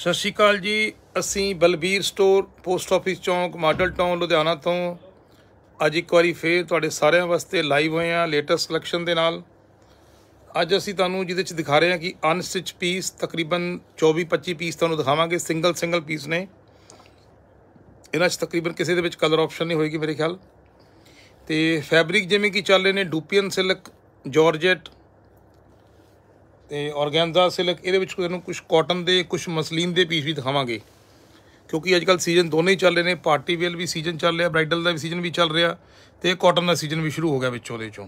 ਸਤਿ ਸ਼੍ਰੀ ਅਕਾਲ ਜੀ ਅਸੀਂ ਬਲਬੀਰ ਸਟੋਰ ਪੋਸਟ ਆਫਿਸ ਚੌਂਕ ਮਾਡਲ ਟਾਊਨ ਲੁਧਿਆਣਾ ਤੋਂ ਅੱਜ ਇੱਕ ਵਾਰੀ ਫੇਰ ਤੁਹਾਡੇ ਸਾਰਿਆਂ ਵਾਸਤੇ ਲਾਈਵ ਹੋਏ ਆ ਲੇਟੈਸਟ ਕਲੈਕਸ਼ਨ ਦੇ ਨਾਲ ਅੱਜ ਅਸੀਂ ਤੁਹਾਨੂੰ ਜਿਹਦੇ ਵਿੱਚ ਦਿਖਾ ਰਹੇ ਹਾਂ ਕਿ ਅਨਸਟਿਚ ਪੀਸ ਤਕਰੀਬਨ 24-25 ਪੀਸ ਤੁਹਾਨੂੰ ਦਿਖਾਵਾਂਗੇ ਸਿੰਗਲ ਸਿੰਗਲ ਪੀਸ ਨੇ ਇਹਨਾਂ 'ਚ ਤਕਰੀਬਨ ਕਿਸੇ ਦੇ ਵਿੱਚ ਕਲਰ ਆਪਸ਼ਨ ਨਹੀਂ ਹੋਏਗੀ ਮੇਰੇ ਖਿਆਲ ਤੇ ਫੈਬਰਿਕ ਜਿਵੇਂ ਕਿ ਚੱਲ ਰਹੇ ਨੇ ਡੂਪੀਅਨ ਸਿਲਕ ਜਾਰਜੇਟ ਤੇ ਔਰਗੈਂਜ਼ਾ ਸਿਲਕ ਇਹਦੇ ਵਿੱਚ ਤੁਹਾਨੂੰ ਕੁਝ ਕਾਟਨ ਦੇ ਕੁਝ ਮਸਲੀਨ ਦੇ ਪੀਸ ਵੀ ਦਿਖਾਵਾਂਗੇ ਕਿਉਂਕਿ ਅੱਜ ਕੱਲ ਸੀਜ਼ਨ ਦੋਨੇ ਹੀ ਚੱਲ ਰਹੇ ਨੇ ਪਾਰਟੀ ਵੇਅਰ ਵੀ ਸੀਜ਼ਨ ਚੱਲ ਰਿਹਾ ਬ੍ਰਾਈਡਲ ਦਾ ਵੀ ਸੀਜ਼ਨ ਵੀ ਚੱਲ ਰਿਹਾ ਤੇ ਕਾਟਨ ਦਾ ਸੀਜ਼ਨ ਵੀ ਸ਼ੁਰੂ ਹੋ ਗਿਆ ਵਿੱਚ ਉਹਦੇ ਚੋਂ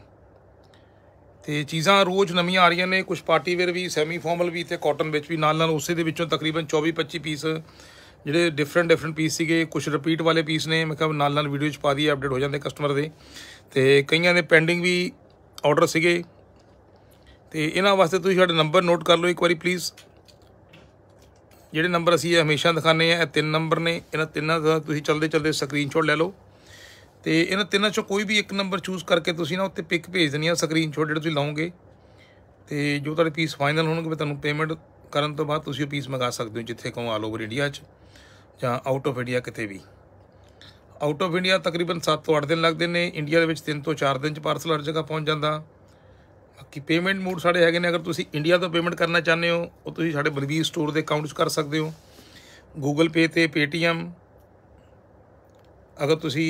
ਤੇ ਚੀਜ਼ਾਂ ਰੋਜ਼ ਨਵੀਆਂ ਆ ਰਹੀਆਂ ਨੇ ਕੁਝ ਪਾਰਟੀ ਵੇਅਰ ਵੀ ਸੈਮੀ ਫਾਰਮਲ ਵੀ ਤੇ ਕਾਟਨ ਵਿੱਚ ਵੀ ਨਾਲ ਨਾਲ ਉਸੇ ਦੇ ਵਿੱਚੋਂ ਤਕਰੀਬਨ 24 25 ਪੀਸ ਜਿਹੜੇ ਡਿਫਰੈਂਟ ਡਿਫਰੈਂਟ ਪੀਸ ਸੀਗੇ ਕੁਝ ਰਿਪੀਟ ਵਾਲੇ ਪੀਸ ਨੇ ਮੈਂ ਕਿਹਾ ਨਾਲ ਨਾਲ ਵੀਡੀਓ 'ਚ ਪਾ ਦਈਏ ਅਪਡੇਟ ਹੋ ਜਾਂਦੇ ਕਸਟਮਰ ਦੇ ਤੇ ਕਈਆਂ ਦੇ ਪੈਂਡਿੰਗ ਵੀ ਆਰਡਰ ਸੀਗੇ ਤੇ ਇਹਨਾਂ ਵਾਸਤੇ ਤੁਸੀਂ ਸਾਡਾ ਨੰਬਰ ਨੋਟ ਕਰ ਲਓ ਇੱਕ ਵਾਰੀ ਪਲੀਜ਼ ਜਿਹੜੇ ਨੰਬਰ ਅਸੀਂ ਹਮੇਸ਼ਾ ਦਿਖਾਣੇ ਆ ਇਹ ਤਿੰਨ ਨੰਬਰ ਨੇ ਇਹਨਾਂ ਤਿੰਨਾਂ ਦਾ ਤੁਸੀਂ ਚਲਦੇ ਚਲਦੇ ਸਕਰੀਨਸ਼ਾਟ ਲੈ ਲਓ ਤੇ ਇਹਨਾਂ ਤਿੰਨਾਂ ਚੋਂ ਕੋਈ ਵੀ ਇੱਕ ਨੰਬਰ ਚੂਜ਼ ਕਰਕੇ ਤੁਸੀਂ ਨਾ ਉੱਤੇ ਪਿਕ ਭੇਜ ਦੇਣੀ ਆ ਸਕਰੀਨਸ਼ਾਟ ਜਿਹੜਾ ਤੁਸੀਂ ਲਾਓਗੇ ਤੇ ਜੋ ਤੁਹਾਡੇ ਪੀਸ ਫਾਈਨਲ ਹੋਣਗੇ ਮੈਂ ਤੁਹਾਨੂੰ ਪੇਮੈਂਟ ਕਰਨ ਤੋਂ ਬਾਅਦ ਤੁਸੀਂ ਉਹ ਪੀਸ ਮੰਗਾ ਸਕਦੇ ਹੋ ਜਿੱਥੇ ਕੋ ਆਲ ਓਵਰ ਇੰਡੀਆ 'ਚ ਜਾਂ ਆਊਟ ਆਫ ਇੰਡੀਆ ਕਿਤੇ ਵੀ ਆਊਟ ਆਫ ਇੰਡੀਆ ਤਕਰੀਬਨ 7 ਤੋਂ 8 ਦਿਨ ਲੱਗਦੇ ਨੇ ਇੰਡੀਆ ਦੇ ਵਿੱਚ 3 ਤੋਂ 4 ਦਿਨ 'ਚ ਪਾਰਸਲ ਹਰ ਜਗ੍ਹਾ ਪਹੁੰਚ ਜਾਂਦਾ ਬਾਕੀ ਪੇਮੈਂਟ ਮੋਡ ਸਾਡੇ ਹੈਗੇ ਨੇ ਅਗਰ ਤੁਸੀਂ ਇੰਡੀਆ ਤੋਂ ਪੇਮੈਂਟ ਕਰਨਾ ਚਾਹੁੰਦੇ ਹੋ ਉਹ ਤੁਸੀਂ ਸਾਡੇ ਬਲਬੀਰ ਸਟੋਰ ਦੇ ਅਕਾਊਂਟ 'ਚ ਕਰ ਸਕਦੇ ਹੋ ਗੂਗਲ ਪੇ ਤੇ ਪੇਟੀਐਮ ਅਗਰ ਤੁਸੀਂ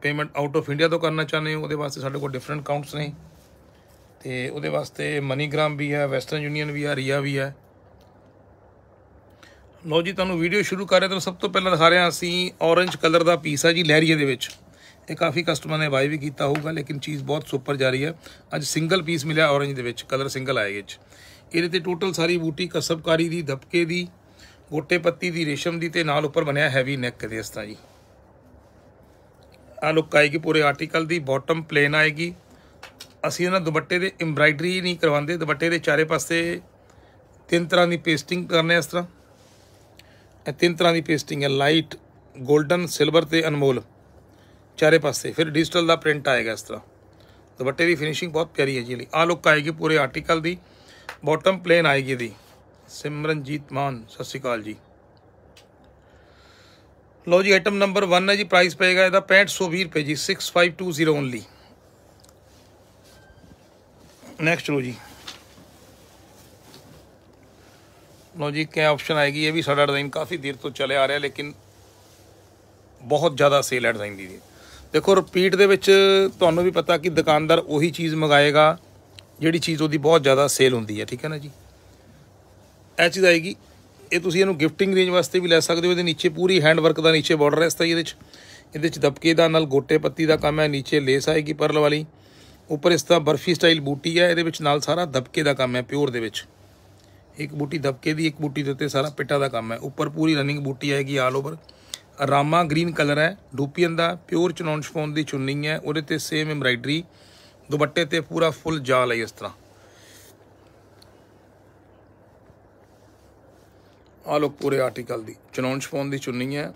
ਪੇਮੈਂਟ ਆਊਟ ਆਫ ਇੰਡੀਆ ਤੋਂ ਕਰਨਾ ਚਾਹੁੰਦੇ ਹੋ ਉਹਦੇ ਵਾਸਤੇ ਸਾਡੇ ਕੋਲ ਡਿਫਰੈਂਟ ਅਕਾਊਂਟਸ ਨੇ ਤੇ ਉਹਦੇ ਵਾਸਤੇ ਮਨੀਗ੍ਰਾਮ ਵੀ ਹੈ ਵੈਸਟਰਨ ਯੂਨੀਅਨ ਵੀ ਹੈ ਰੀਆ ਵੀ ਹੈ ਲੋ ਜੀ ਤੁਹਾਨੂੰ ਵੀਡੀਓ ਸ਼ੁਰੂ ਕਰ ਰਹੇ ਤਾਂ ਸਭ ਤੋਂ ਪਹਿਲਾਂ ਦਿਖਾ ਰਹੇ ਹਾਂ ਅਸੀਂ ਔਰੇਂਜ ਕਲਰ ਦਾ ਪੀਸ ਹੈ ਜੀ ਲਹਿਰੀਏ ਦੇ ਵਿੱਚ ਇਹ ਕਾਫੀ ਕਸਟਮਰ ਨੇ ਬਾਈ ਵੀ ਕੀਤਾ ਹੋਊਗਾ ਲੇਕਿਨ ਚੀਜ਼ ਬਹੁਤ ਸੁਪਰ ਜਾ ਰਹੀ ਹੈ ਅੱਜ ਸਿੰਗਲ ਪੀਸ ਮਿਲਿਆ ਔਰੇਂਜ ਦੇ ਵਿੱਚ ਕਲਰ ਸਿੰਗਲ ਆਏਗਾ ਚ ਇਹਦੇ ਤੇ ਟੋਟਲ ਸਾਰੀ ਬੂਟੀ ਕਸਬਕਾਰੀ ਦੀ ਧਪਕੇ ਦੀ ਗੋਟੇ ਪੱਤੀ ਦੀ ਰੇਸ਼ਮ ਦੀ ਤੇ ਨਾਲ ਉੱਪਰ ਬਣਿਆ ਹੈਵੀ ਨੈਕ ਦੇ ਇਸ ਤਰ੍ਹਾਂ ਜੀ ਆ ਲੁੱਕ ਆਏਗੀ ਪੂਰੇ ਆਰਟੀਕਲ ਦੀ ਬਾਟਮ ਪਲੇਨ ਆਏਗੀ ਅਸੀਂ ਇਹਨਾਂ ਦੁਪੱਟੇ ਦੇ ਐਮਬ੍ਰਾਇਡਰੀ ਨਹੀਂ ਕਰਵਾਉਂਦੇ ਦੁਪੱਟੇ ਦੇ ਚਾਰੇ ਪਾਸੇ ਤਿੰਨ ਤਰ੍ਹਾਂ ਦੀ ਪੇਸਟਿੰਗ ਕਰਨੇ ਇਸ ਤਰ੍ਹਾਂ ਇਹ ਤਿੰਨ ਤਰ੍ਹਾਂ ਦੀ ਪੇਸਟਿੰਗ ਹੈ ਲਾਈਟ 골ਡਨ ਸਿਲਵਰ ਤੇ ਅਨਮੋਲ ਚਾਰੇ ਪਾਸੇ ਫਿਰ ਡਿਜੀਟਲ ਦਾ ਪ੍ਰਿੰਟ ਆਏਗਾ ਇਸ ਤਰ੍ਹਾਂ ਦੁਪੱਟੇ ਦੀ ਫਿਨਿਸ਼ਿੰਗ ਬਹੁਤ ਪਿਆਰੀ ਹੈ ਜੀ ਆ ਲੁੱਕ ਆਏਗੀ ਪੂਰੇ ਆਰਟੀਕਲ ਦੀ ਬਾਟਮ ਪਲੇਨ ਆਏਗੀ ਦੀ ਸਿਮਰਨਜੀਤ ਮਾਨ ਸਤਿ ਸ਼੍ਰੀ ਅਕਾਲ ਜੀ ਲੋ ਜੀ ਆਈਟਮ ਨੰਬਰ 1 ਹੈ ਜੀ ਪ੍ਰਾਈਸ ਪਏਗਾ ਇਹਦਾ 6520 ਰੁਪਏ ਜੀ 6520 ਓਨਲੀ ਨੈਕਸਟ ਲੋ ਜੀ ਲੋ ਜੀ ਕੀ ਆਪਸ਼ਨ ਆਏਗੀ ਇਹ ਵੀ ਸਾਡਾ ਡਿਜ਼ਾਈਨ ਕਾਫੀ ਦੇਰ ਤੋਂ ਚੱਲੇ ਆ ਰਿਹਾ ਲੇਕਿਨ ਬਹੁਤ ਜ਼ਿਆਦਾ ਸੇਲ ਹੈ ਡਿਜ਼ਾਈਨ ਦੀ ਦੇਖੋ ਰਿਪੀਟ ਦੇ ਵਿੱਚ ਤੁਹਾਨੂੰ ਵੀ ਪਤਾ ਕਿ ਦੁਕਾਨਦਾਰ ਉਹੀ ਚੀਜ਼ ਮੰਗਾਏਗਾ ਜਿਹੜੀ ਚੀਜ਼ ਉਹਦੀ ਬਹੁਤ ਜ਼ਿਆਦਾ ਸੇਲ ਹੁੰਦੀ ਹੈ ਠੀਕ ਹੈ ਨਾ ਜੀ ਇਹ ਚੀਜ਼ ਆਏਗੀ ਇਹ ਤੁਸੀਂ ਇਹਨੂੰ ਗਿਫਟਿੰਗ ਰੇਂਜ ਵਾਸਤੇ ਵੀ ਲੈ ਸਕਦੇ ਹੋ ਇਹਦੇ ਨੀਚੇ ਪੂਰੀ ਹੈਂਡ ਵਰਕ ਦਾ ਨੀਚੇ ਬਾਰਡਰ ਹੈ ਇਸ ਤਰ੍ਹਾਂ ਇਹਦੇ ਵਿੱਚ ਇਹਦੇ ਵਿੱਚ ਦਬਕੇ ਦਾ ਨਾਲ ਗੋਟੇ ਪੱਤੀ ਦਾ ਕੰਮ ਹੈ ਨੀਚੇ ਲੇਸ ਆਏਗੀ ਪਰਲ ਵਾਲੀ ਉੱਪਰ ਇਸ ਤਰ੍ਹਾਂ ਬਰਫੀ ਸਟਾਈਲ ਬੂਟੀ ਹੈ ਇਹਦੇ ਵਿੱਚ ਨਾਲ ਸਾਰਾ ਦਬਕੇ ਦਾ ਕੰਮ ਹੈ ਪਿਓਰ ਦੇ ਵਿੱਚ ਇੱਕ ਬੂਟੀ ਦਬਕੇ ਦੀ ਇੱਕ ਬੂਟੀ ਦੇ ਉੱਤੇ ਸਾਰਾ ਪਿੱਟਾ ਦਾ ਕੰਮ ਹੈ ਉੱਪਰ ਪੂਰੀ ਰਨਿੰਗ ਬੂਟੀ ਆਏਗੀ ਆਲ ਓਵਰ ਰਾਮਾ ਗ੍ਰੀਨ ਕਲਰ ਹੈ ਡੂਪੀਅਨ ਦਾ ਪਿਓਰ ਚਨੌਨ ਸ਼ਫੋਨ ਦੀ ਚੁੰਨੀ ਹੈ ਉਹਦੇ ਤੇ ਸੇਮ ਐਮਬਰਾਇਡਰੀ ਦੁਪੱਟੇ ਤੇ ਪੂਰਾ ਫੁੱਲ ਜਾਲ ਹੈ ਇਸ ਤਰ੍ਹਾਂ ਆ ਲੋ ਪੂਰੇ ਆਰਟੀਕਲ ਦੀ ਚਨੌਨ ਸ਼ਫੋਨ ਦੀ ਚੁੰਨੀ ਹੈ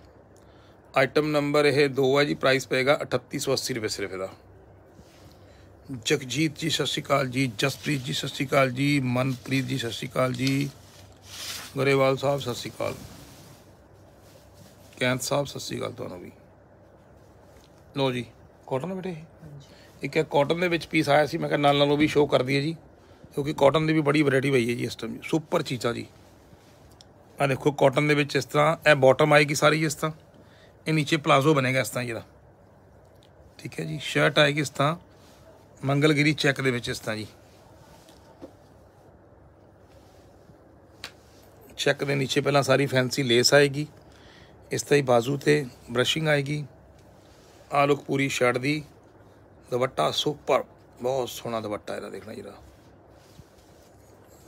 ਆਈਟਮ ਨੰਬਰ ਇਹ 2 ਹੈ ਜੀ ਪ੍ਰਾਈਸ ਪਏਗਾ 3880 ਰੁਪਏ ਸਿਰਫ ਇਹਦਾ ਜਗਜੀਤ ਜੀ ਸਤਿ ਸ਼੍ਰੀ ਅਕਾਲ ਜੀ ਜਸਪ੍ਰੀਤ ਜੀ ਸਤਿ ਸ਼੍ਰੀ ਅਕਾਲ ਜੀ ਮਨਪ੍ਰੀਤ ਜੀ ਸਤਿ ਸ਼੍ਰੀ ਅਕਾਲ ਜੀ ਗਰੇਵਾਲ ਸਾਹਿਬ ਸਤਿ ਸ਼੍ਰੀ ਅਕਾਲ ਕੈਂਤ ਸਾਹਿਬ ਸਤਿ ਸ੍ਰੀ ਅਕਾਲ ਤੁਹਾਨੂੰ ਵੀ ਲੋ ਜੀ ਕਾਟਨ ਬੇਟੇ ਇੱਕ ਇਹ ਕਾਟਨ ਦੇ ਵਿੱਚ ਪੀਸ ਆਇਆ ਸੀ ਮੈਂ ਕਿਹਾ ਨਾਲ ਨਾਲ ਉਹ ਵੀ ਸ਼ੋਅ ਕਰ ਦਈਏ ਜੀ ਕਿਉਂਕਿ ਕਾਟਨ ਦੀ ਵੀ ਬੜੀ ਵੈਰਾਈਟੀ ਪਈ ਹੈ ਜੀ ਇਸ ਟਾਈਮ ਸੁਪਰ ਚੀਜ਼ਾਂ ਜੀ ਆ ਦੇਖੋ ਕਾਟਨ ਦੇ ਵਿੱਚ ਇਸ ਤਰ੍ਹਾਂ ਇਹ ਬਾਟਮ ਆਏਗੀ ਸਾਰੀ ਇਸ ਤਰ੍ਹਾਂ ਇਹ ਨੀਚੇ ਪਲਾਜ਼ੋ ਬਣੇਗਾ ਇਸ ਤਰ੍ਹਾਂ ਜਿਹੜਾ ਠੀਕ ਹੈ ਜੀ ਸ਼ਰਟ ਆਏਗੀ ਇਸ ਤਰ੍ਹਾਂ ਮੰਗਲਗਿਰੀ ਚੈੱਕ ਦੇ ਵਿੱਚ ਇਸ ਤਰ੍ਹਾਂ ਜੀ ਚੈੱਕ ਦੇ ਨੀਚੇ ਪਹਿਲਾਂ ਸਾਰੀ ਫੈਂਸੀ ਲੇਸ ਆਏਗੀ ਇਸ ਤਰ੍ਹਾਂ ਹੀ ਬਾਜ਼ੂ ਤੇ ਬਰਸ਼ਿੰਗ ਆਏਗੀ ਆ ਲੁੱਕ ਪੂਰੀ ਸ਼ਰਟ ਦੀ ਦੁਪੱਟਾ ਸੁਪਰ ਬਹੁਤ ਸੋਹਣਾ ਦੁਪੱਟਾ ਇਹਦਾ ਦੇਖਣਾ ਜਰਾ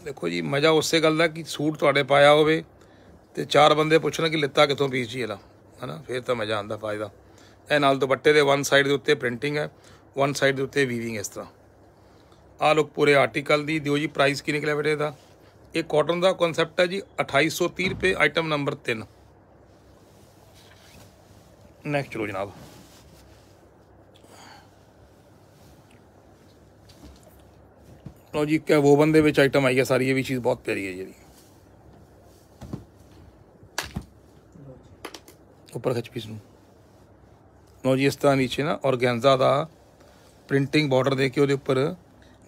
ਦੇਖੋ ਜੀ ਮਜ਼ਾ ਉਸੇ ਗੱਲ ਦਾ ਕਿ ਸੂਟ ਤੁਹਾਡੇ ਪਾਇਆ ਹੋਵੇ ਤੇ ਚਾਰ ਬੰਦੇ ਪੁੱਛਣ ਕਿ ਲਿੱਤਾ ਕਿੱਥੋਂ ਪੀਸ ਜੀ ਇਹਦਾ ਹਨਾ ਫਿਰ ਤਾਂ ਮਜ਼ਾ ਆਂਦਾ ਫਾਇਦਾ ਇਹ ਨਾਲ ਦੁਪੱਟੇ ਦੇ ਵਨ ਸਾਈਡ ਦੇ ਉੱਤੇ ਪ੍ਰਿੰਟਿੰਗ ਹੈ ਵਨ ਸਾਈਡ ਦੇ ਉੱਤੇ ਵੀਵਿੰਗ ਇਸ ਤਰ੍ਹਾਂ ਆ ਲੁੱਕ ਪੂਰੇ ਆਰਟੀਕਲ ਦੀ ਦਿਓ ਜੀ ਪ੍ਰਾਈਸ ਕੀ ਨਿਕਲਿਆ ਬੇਟੇ ਦਾ ਇਹ ਕਾਟਨ ਦਾ ਕਨਸੈਪਟ ਹੈ ਜੀ 2830 ਰੁਪਏ ਆਈਟਮ ਨੰਬਰ 3 नेक्स्ट चलो जनाब लो जी क्या वो बंदे ਵਿੱਚ ਆਈਟਮ ਆਈ ਹੈ ਸਾਰੀ ਇਹ ਵੀ ਚੀਜ਼ ਬਹੁਤ ਪਿਆਰੀ ਹੈ ਜਿਹੜੀ ਉੱਪਰ ਖਿੱਚ ਪੀਸ ਨੂੰ ਲੋ ਜੀ ਇਸ ਤਰ੍ਹਾਂ ਨੀਚੇ ਨਾ ਔਰਗੈਂਜ਼ਾ ਦਾ ਪ੍ਰਿੰਟਿੰਗ ਬਾਰਡਰ ਦੇ ਕੇ ਉਹਦੇ ਉੱਪਰ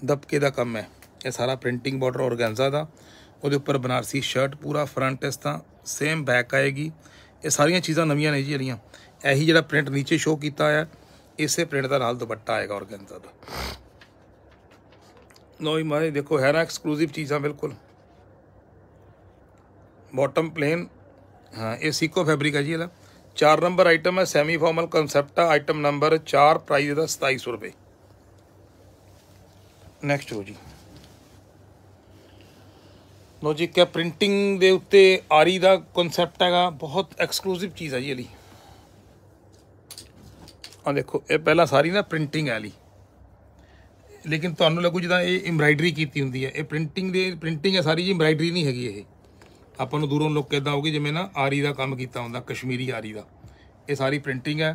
ਦਬਕੇ ਦਾ ਕੰਮ ਹੈ ਇਹ ਸਾਰਾ ਪ੍ਰਿੰਟਿੰਗ ਬਾਰਡਰ ਔਰਗੈਂਜ਼ਾ ਦਾ ਉਹਦੇ ਉੱਪਰ ਬਨਾਰਸੀ ਸ਼ਰਟ ਪੂਰਾ ਫਰੰਟ ਇਸ ਤਰ੍ਹਾਂ ਸੇਮ ਬੈਕ ਆਏਗੀ ਇਹ ਸਾਰੀਆਂ ਚੀਜ਼ਾਂ ਨਵੀਆਂ ਨੇ ਜੀ ਜਿਹੜੀਆਂ ਇਹੀ ਜਿਹੜਾ ਪ੍ਰਿੰਟ ਨੀਚੇ ਸ਼ੋ ਕੀਤਾ ਆ ਇਸੇ ਪ੍ਰਿੰਟ ਦਾ ਨਾਲ ਦੁਪੱਟਾ ਆਏਗਾ ਔਰਗੈਂਜ਼ਾ ਦਾ ਨੋ ਹੀ ਮਾਰੇ ਦੇਖੋ ਹੈਰਾ ਐਕਸਕਲੂਸਿਵ ਚੀਜ਼ਾਂ ਬਿਲਕੁਲ ਬਾਟਮ ਪਲੇਨ ਹਾਂ ਇਹ ਸੀਕੋ ਫੈਬਰਿਕ ਹੈ ਜੀ ਇਹਦਾ 4 ਨੰਬਰ ਆਈਟਮ ਹੈ ਸੈਮੀ ਫਾਰਮਲ ਕਨਸੈਪਟ ਆ ਆਈਟਮ ਨੰਬਰ 4 ਪ੍ਰਾਈਸ ਇਹਦਾ 2700 ਰੁਪਏ ਨੈਕਸਟ ਹੋ ਜੀ ਨੋ ਜੀ ਕਿ ਪ੍ਰਿੰਟਿੰਗ ਦੇ ਉੱਤੇ ਆਰੀ ਦਾ ਕਨਸੈਪਟ ਹੈਗਾ ਬਹੁਤ ਐਕਸਕਲੂਸਿਵ ਚੀਜ਼ ਹੈ ਜੀ ਅਲੀ ਆ ਦੇਖੋ ਇਹ ਪਹਿਲਾਂ ਸਾਰੀ ਨਾ ਪ੍ਰਿੰਟਿੰਗ ਵਾਲੀ ਲੇਕਿਨ ਤੁਹਾਨੂੰ ਲੱਗੂ ਜਿੱਦਾਂ ਇਹ ਐਮਬ੍ਰਾਇਡਰੀ ਕੀਤੀ ਹੁੰਦੀ ਹੈ ਇਹ ਪ੍ਰਿੰਟਿੰਗ ਦੇ ਪ੍ਰਿੰਟਿੰਗ ਹੈ ਸਾਰੀ ਜੀ ਐਮਬ੍ਰਾਇਡਰੀ ਨਹੀਂ ਹੈਗੀ ਇਹ ਆਪਾਂ ਨੂੰ ਦੂਰੋਂ ਲੁੱਕ ਇਦਾਂ ਆਉਗੀ ਜਿਵੇਂ ਨਾ ਆਰੀ ਦਾ ਕੰਮ ਕੀਤਾ ਹੁੰਦਾ ਕਸ਼ਮੀਰੀ ਆਰੀ ਦਾ ਇਹ ਸਾਰੀ ਪ੍ਰਿੰਟਿੰਗ ਹੈ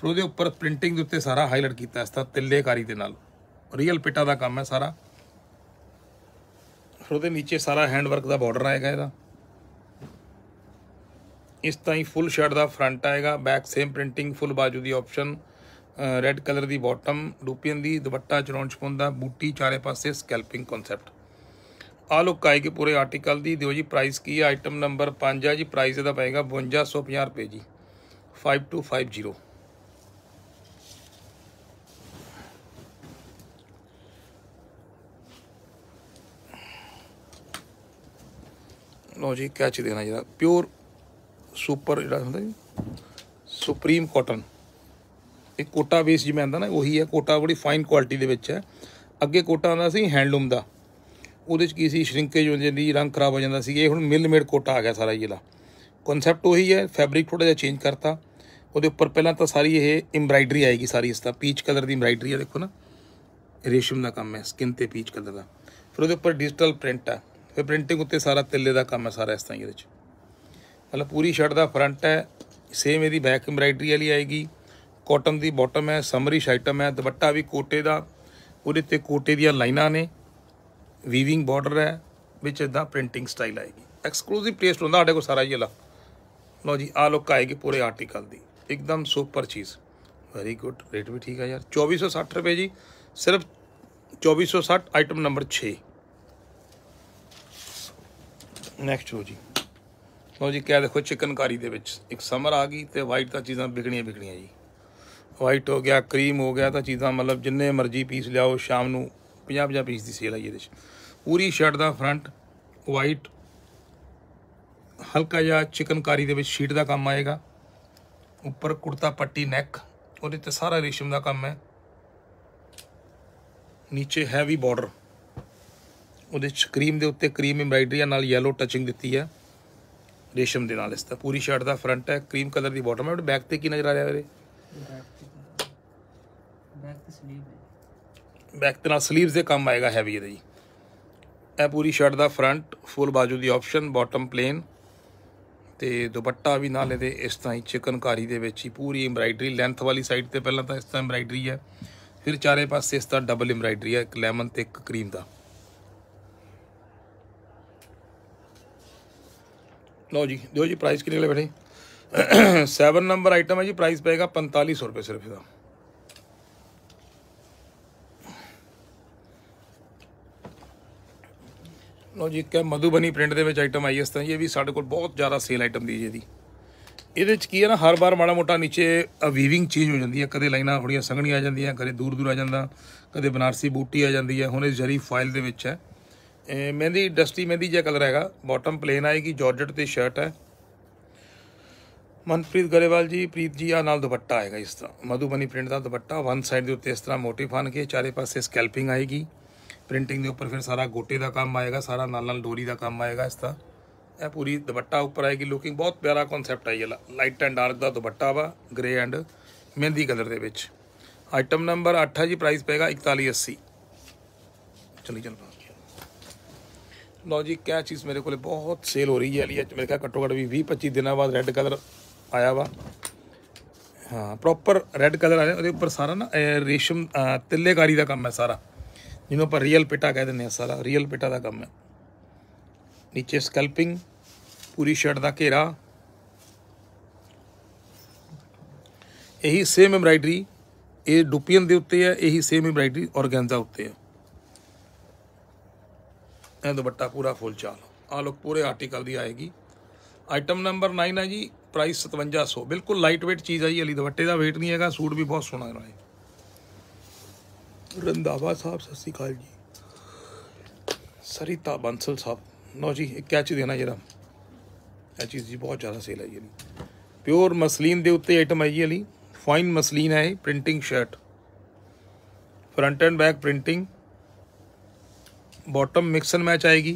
ਫਿਰ ਉਹਦੇ ਉੱਪਰ ਪ੍ਰਿੰਟਿੰਗ ਦੇ ਉੱਤੇ ਸਾਰਾ ਹਾਈਲਾਈਟ ਕੀਤਾ ਇਸ ਤਰ੍ਹਾਂ ਤਿੱਲੇਕਾਰੀ ਦੇ ਨਾਲ ਰੀਅਲ ਪਿੱਟਾ ਦਾ ਕੰਮ ਹੈ ਸਾਰਾ ਫਿਰ ਉਹਦੇ ਨੀਚੇ ਸਾਰਾ ਹੈਂਡਵਰਕ ਦਾ ਬਾਰਡਰ ਆਏਗਾ ਇਹਦਾ ਇਸ ਤਾਂ ਹੀ ਫੁੱਲ ਸ਼ਰਟ ਦਾ ਫਰੰਟ ਆਏਗਾ ਬੈਕ ਸੇਮ ਪ੍ਰਿੰਟਿੰਗ ਫੁੱਲ ਬਾਜੂ ਦੀ ਆਪਸ਼ਨ ਰੈੱਡ ਕਲਰ ਦੀ ਬਾਟਮ ਡੂਪੀਨ ਦੀ ਦੁਪੱਟਾ ਚਰੌਂਚ ਪੁੰਦਾ ਬੂਟੀ ਚਾਰੇ ਪਾਸੇ ਸਕੈਲਪਿੰਗ ਕਨਸੈਪਟ ਆ ਲੋ ਕਾਈ ਕੇ ਪੂਰੇ ਆਰਟੀਕਲ ਦੀ ਦਿਓ ਜੀ ਪ੍ਰਾਈਸ ਕੀ ਹੈ ਆਈਟਮ ਨੰਬਰ 5 ਆ ਜੀ ਪ੍ਰਾਈਸ ਇਹਦਾ ਪਏਗਾ 5250 ਰੁਪਏ ਜੀ 5250 ਲੋ ਜੀ ਕੈਚ ਦੇਣਾ ਜਿਹੜਾ ਪਿਓਰ ਸੁਪਰ ਜਿਹੜਾ ਹੁੰਦਾ ਜੀ ਸੁਪਰੀਮ ਕਾਟਨ ਇਹ ਕੋਟਾ ਬੇਸ ਜਿਵੇਂ ਆਂਦਾ ਨਾ ਉਹੀ ਹੈ ਕੋਟਾ ਬੜੀ ਫਾਈਨ ਕੁਆਲਿਟੀ ਦੇ ਵਿੱਚ ਹੈ ਅੱਗੇ ਕੋਟਾ ਆਂਦਾ ਸੀ ਹੈਂਡਲੂਮ ਦਾ ਉਹਦੇ ਚ ਕੀ ਸੀ ਸ਼ਰਿੰਕੇਜ ਹੋ ਜਾਂਦੀ ਰੰਗ ਖਰਾਬ ਹੋ ਜਾਂਦਾ ਸੀ ਇਹ ਹੁਣ ਮਿਲ ਮੇਡ ਕੋਟਾ ਆ ਗਿਆ ਸਾਰਾ ਇਹਦਾ ਕਨਸੈਪਟ ਉਹੀ ਹੈ ਫੈਬਰਿਕ ਥੋੜਾ ਜਿਹਾ ਚੇਂਜ ਕਰਤਾ ਉਹਦੇ ਉੱਪਰ ਪਹਿਲਾਂ ਤਾਂ ਸਾਰੀ ਇਹ ਐਮਬਰਾਇਡਰੀ ਆਏਗੀ ਸਾਰੀ ਇਸ ਦਾ ਪੀਚ ਕਲਰ ਦੀ ਐਮਬਰਾਇਡਰੀ ਹੈ ਦੇਖੋ ਨਾ ਰੇਸ਼ਮ ਦਾ ਕੰਮ ਹੈ ਸਕਿਨ ਤੇ ਪੀਚ ਕਲਰ ਦਾ ਫਿਰ ਉਹਦੇ ਉੱਪਰ ਡਿਜੀਟਲ ਪ੍ਰਿੰਟ ਆ ਫਿਰ ਪ੍ਰਿੰਟਿੰਗ ਉੱਤੇ ਸਾਰਾ ਤਿੱਲੇ ਦਾ ਕੰਮ ਹੈ ਸਾਰਾ ਇਸ ਤਰ੍ਹਾਂ ਇਹਦੇ ਵਿੱਚ ਮਤਲਬ ਪੂਰੀ ਸ਼ਰਟ ਦਾ ਫਰੰਟ ਹੈ ਸੇਮ ਇਹਦੀ ਬੈਕ ਐਮਬ੍ਰਾਇਡਰੀ ਵਾਲੀ ਆਏਗੀ ਕਾਟਨ ਦੀ ਬਾਟਮ ਹੈ ਸਮਰੀ ਸ਼ਾਈਟਮ ਹੈ ਦੁਪੱਟਾ ਵੀ ਕੋਟੇ ਦਾ ਉਹਦੇ ਤੇ ਕੋਟੇ ਦੀਆਂ ਲਾਈਨਾਂ ਨੇ ਵੀਵਿੰਗ ਬਾਰਡਰ ਹੈ ਵਿੱਚ ਇਦਾਂ ਪ੍ਰਿੰਟਿੰਗ ਸਟਾਈਲ ਆਏਗੀ ਐਕਸਕਲੂਸਿਵ ਟੇਸਟ ਹੁੰਦਾ ਸਾਡੇ ਕੋਲ ਸਾਰਾ ਹੀ ਲਾ ਲਓ ਜੀ ਆ ਲੁੱਕ ਆਏਗੀ ਪੂਰੇ ਆਰਟੀਕਲ ਦੀ ਇੱਕਦਮ ਸੁਪਰ ਚੀਜ਼ ਵੈਰੀ ਗੁੱਡ ਰੇਟ ਵੀ ਠੀਕ ਆ ਯਾਰ 2460 ਰੁਪਏ ਜੀ ਸਿਰਫ 2460 ਆਈਟਮ ਨੰਬਰ 6 ਨੈਕਸਟ ਹੋ ਜੀ ਲਓ ਜੀ ਕਿਆ ਦੇਖੋ ਚਿਕਨਕਾਰੀ ਦੇ ਵਿੱਚ ਇੱਕ ਸਮਰ ਆ ਗਈ ਤੇ ਵਾਈਟ ਤਾਂ ਚੀਜ਼ਾਂ ਵਿਕਣੀਆਂ ਵਿਕਣੀਆਂ ਜੀ ਵਾਈਟ ਹੋ ਗਿਆ ਕਰੀਮ ਹੋ ਗਿਆ ਤਾਂ ਚੀਜ਼ਾਂ ਮਤਲਬ ਜਿੰਨੇ ਮਰਜ਼ੀ ਪੀਸ ਲਿਆਓ ਸ਼ਾਮ ਨੂੰ 50 50 ਪੀਸ ਦੀ ਸੇਲ ਆਈ ਇਹਦੇ ਵਿੱਚ ਪੂਰੀ ਸ਼ਰਟ ਦਾ ਫਰੰਟ ਵਾਈਟ ਹਲਕਾ ਜਿਹਾ ਚਿਕਨਕਾਰੀ ਦੇ ਵਿੱਚ ਸ਼ੀਟ ਦਾ ਕੰਮ ਆਏਗਾ ਉੱਪਰ ਕੁੜਤਾ ਪੱਟੀ ਨੈਕ ਉਹਦੇ ਤੇ ਸਾਰਾ ਰੇਸ਼ਮ ਦਾ ਕੰਮ ਹੈ ਨੀਚੇ ਹੈਵੀ ਬਾਰਡਰ ਉਹਦੇ ਚ ਕਰੀਮ ਦੇ ਉੱਤੇ ਕਰੀਮ ਐਮਬ੍ਰਾਇਡਰੀ ਨਾਲ ਯੈਲੋ ਟਚਿੰਗ ਦਿੱਤੀ ਹੈ ਰੇਸ਼ਮ ਦੇ ਨਾਲ ਇਸ ਦਾ ਪੂਰੀ ਸ਼ਰਟ ਦਾ ਫਰੰਟ ਹੈ ਕਰੀਮ ਕਲਰ ਦੀ ਬਾਟਮ ਹੈ ਬਟ ਬੈਕ ਤੇ ਕੀ ਨਜ਼ਰ ਆ ਰਿਹਾ ਵੀਰੇ ਬੈਕ ਤੇ ਬੈਕ ਤੇ ਨਾਲ ਸਲੀਵਸ ਦੇ ਕੰਮ ਆਏਗਾ ਹੈਵੀ ਇਹਦੇ ਜੀ ਇਹ ਪੂਰੀ ਸ਼ਰਟ ਦਾ ਫਰੰਟ ਫੁੱਲ ਬਾਜੂ ਦੀ ਆਪਸ਼ਨ ਬਾਟਮ ਪਲੇਨ ਤੇ ਦੁਪੱਟਾ ਵੀ ਨਾਲ ਇਹਦੇ ਇਸ ਤਰ੍ਹਾਂ ਹੀ ਚਿਕਨਕਾਰੀ ਦੇ ਵਿੱਚ ਹੀ ਪੂਰੀ ਐਮਬਰਾਇਡਰੀ ਲੈਂਥ ਵਾਲੀ ਸਾਈਡ ਤੇ ਪਹਿਲਾਂ ਤਾਂ ਇਸ ਤਰ੍ਹਾਂ ਐਮਬਰਾਇਡਰੀ ਹੈ ਫਿਰ ਚਾਰੇ ਪਾਸੇ ਇਸ ਤਰ੍ਹਾਂ ਡਬਲ ਐਮਬਰਾਇਡਰੀ ਹੈ ਇੱਕ ਲੈਮਨ ਤੇ ਇੱਕ ਕਰੀਮ ਦਾ ਲਓ ਜੀ ਦਿਓ ਜੀ ਪ੍ਰਾਈਸ ਕਿੰਨੇ ਵਾਲੇ ਬੈਠੇ 7 ਨੰਬਰ ਆਈਟਮ ਹੈ ਜੀ ਪ੍ਰਾਈਸ ਪਏਗਾ 4500 ਰੁਪਏ ਸਿਰਫ ਇਹਦਾ ਲਓ ਜੀ ਇੱਕ ਮਧੂਬਨੀ ਪ੍ਰਿੰਟ ਦੇ ਵਿੱਚ ਆਈਟਮ ਆਈ ਇਸ ਤਰ੍ਹਾਂ ਇਹ ਵੀ ਸਾਡੇ ਕੋਲ ਬਹੁਤ ਜ਼ਿਆਦਾ ਸੇਲ ਆਈਟਮ ਦੀ ਜੀ ਇਹਦੀ ਇਹਦੇ ਵਿੱਚ ਕੀ ਹੈ ਨਾ ਹਰ ਵਾਰ ਮਾੜਾ ਮੋਟਾ ਨੀਚੇ ਵੀਵਿੰਗ ਚੇਂਜ ਹੋ ਜਾਂਦੀ ਹੈ ਕਦੇ ਲਾਈਨਾਂ ਥੋੜੀਆਂ ਸੰਘਣੀਆਂ ਆ ਜਾਂਦੀਆਂ ਕਦੇ ਦੂਰ ਦੂਰ ਆ ਜਾਂਦਾ ਕਦੇ ਬਨਾਰਸੀ ਬੂਟੀ ਆ ਜਾਂਦੀ ਹੈ ਹੁਣ ਇਹ ਜਰੀ ਫਾਈਲ ਦੇ ਵਿੱਚ ਹੈ ਮਹਿੰਦੀ ਡਸਟੀ ਮਹਿੰਦੀ ਜਿਹਾ ਕਲਰ ਹੈਗਾ ਬਾਟਮ ਪਲੇਨ ਆਏਗੀ ਜਾਰਜਟ ਤੇ ਸ਼ਰਟ ਹੈ ਮਨਪ੍ਰੀਤ ਗਰੇਵਾਲ ਜੀ ਪ੍ਰੀਤ ਜੀ ਆ ਨਾਲ ਦੁਪੱਟਾ ਆਏਗਾ ਇਸ ਤਰ੍ਹਾਂ ਮਧੂਬਨੀ ਪ੍ਰਿੰਟ ਦਾ ਦੁਪੱਟਾ ਵਨ ਸਾਈਡ ਦੇ ਉੱਤੇ ਇਸ ਤਰ੍ਹਾਂ ਮੋਟੀ ਫਨ ਕੇ ਚਾਰੇ ਪਾਸੇ ਸਕੈਲਪਿੰਗ ਆਏਗੀ ਪ੍ਰਿੰਟਿੰਗ ਦੇ ਉੱਪਰ ਫਿਰ ਸਾਰਾ ਗੋਟੇ ਦਾ ਕੰਮ ਆਏਗਾ ਸਾਰਾ ਨਾਲ ਨਾਲ ਡੋਰੀ ਦਾ ਕੰਮ ਆਏਗਾ ਇਸ ਤਰ੍ਹਾਂ ਇਹ ਪੂਰੀ ਦੁਪੱਟਾ ਉੱਪਰ ਆਏਗੀ ਲੁਕਿੰਗ ਬਹੁਤ ਪਿਆਰਾ ਕਨਸੈਪਟ ਹੈ ਲਾਈਟ ਐਂਡ ਡਾਰਕ ਦਾ ਦੁਪੱਟਾ ਵਾ ਗ੍ਰੇ ਐਂਡ ਮਹਿੰਦੀ ਕਲਰ ਦੇ ਵਿੱਚ ਆਈਟਮ ਨੰਬਰ 8 ਹੈ ਜੀ ਪ੍ਰਾਈਸ ਪਏਗਾ 4180 ਚਲੀ ਚਲੋ ਲਓ ਜੀ ਕਿਆ ਚੀਜ਼ ਮੇਰੇ ਕੋਲੇ ਬਹੁਤ ਸੇਲ ਹੋ ਰਹੀ ਹੈ ਅਲੀ ਅੱਜ ਮੇਰੇ ਕਾ ਘੱਟੋ ਘੱਟ ਵੀ 20 25 ਦਿਨਾਂ ਬਾਅਦ ਰੈੱਡ ਕਲਰ ਆਇਆ ਵਾ ਹਾਂ ਪ੍ਰੋਪਰ ਰੈੱਡ ਕਲਰ ਆ ਰਿਹਾ ਉਹਦੇ ਉੱਪਰ ਸਾਰਾ ਨਾ ਰੇਸ਼ਮ ਤਿੱਲੇਕਾਰੀ ਦਾ ਕੰਮ ਹੈ ਸਾਰਾ ਜਿਹਨੂੰ ਆਪਾਂ ਰੀਅਲ ਪਿਟਾ ਕਹਿ ਦਿੰਦੇ ਆ ਸਾਰਾ ਰੀਅਲ ਪਿਟਾ ਦਾ ਕੰਮ ਹੈ ਨੀਚੇ ਸਕਲਪਿੰਗ ਪੂਰੀ ਸ਼ਰਟ ਦਾ ਘੇਰਾ ਇਹੀ ਸੇਮ ਐਮਬਰਾਇਡਰੀ ਇਹ ਡੁਪੀਅਨ ਦੇ ਉੱਤੇ ਹੈ ਇਹੀ ਸੇਮ ਐਮਬਰਾਇਡਰੀ ਔਰਗੈਂਜ਼ਾ ਉੱਤੇ ਹੈ ਇਹ ਦੁਪੱਟਾ ਪੂਰਾ ਫੁੱਲ ਚਾਲ ਆ ਲੋ ਪੂਰੇ ਆਰਟੀਕਲ ਦੀ ਆਏਗੀ ਆਈਟਮ ਨੰਬਰ 9 ਹੈ ਜੀ ਪ੍ਰਾਈਸ 5700 ਬਿਲਕੁਲ ਲਾਈਟ weight ਚੀਜ਼ ਹੈ ਜੀ ਅਲੀ ਦੁਪੱਟੇ ਦਾ weight ਨਹੀਂ ਹੈਗਾ ਸੂਟ ਵੀ ਬਹੁਤ ਸੋਹਣਾ ਹੈ ਰੰਦਾਵਾ ਸਾਹਿਬ ਸਤਿ ਸ੍ਰੀ ਅਕਾਲ ਜੀ ਸਰੀਤਾ ਬੰਸਲ ਸਾਹਿਬ ਨੋ ਜੀ ਇੱਕ ਕੈਚ ਦੇਣਾ ਜਰਾ ਇਹ ਚੀਜ਼ ਜੀ ਬਹੁਤ ਜ਼ਿਆਦਾ ਸੇਲ ਹੈ ਜੀ ਪਿਓਰ ਮਸਲੀਨ ਦੇ ਉੱਤੇ ਆਈਟਮ ਹੈ ਜੀ ਅਲੀ ਫਾਈਨ ਮਸਲੀਨ ਹੈ printing shirt front and back printing bottom mix and match आएगी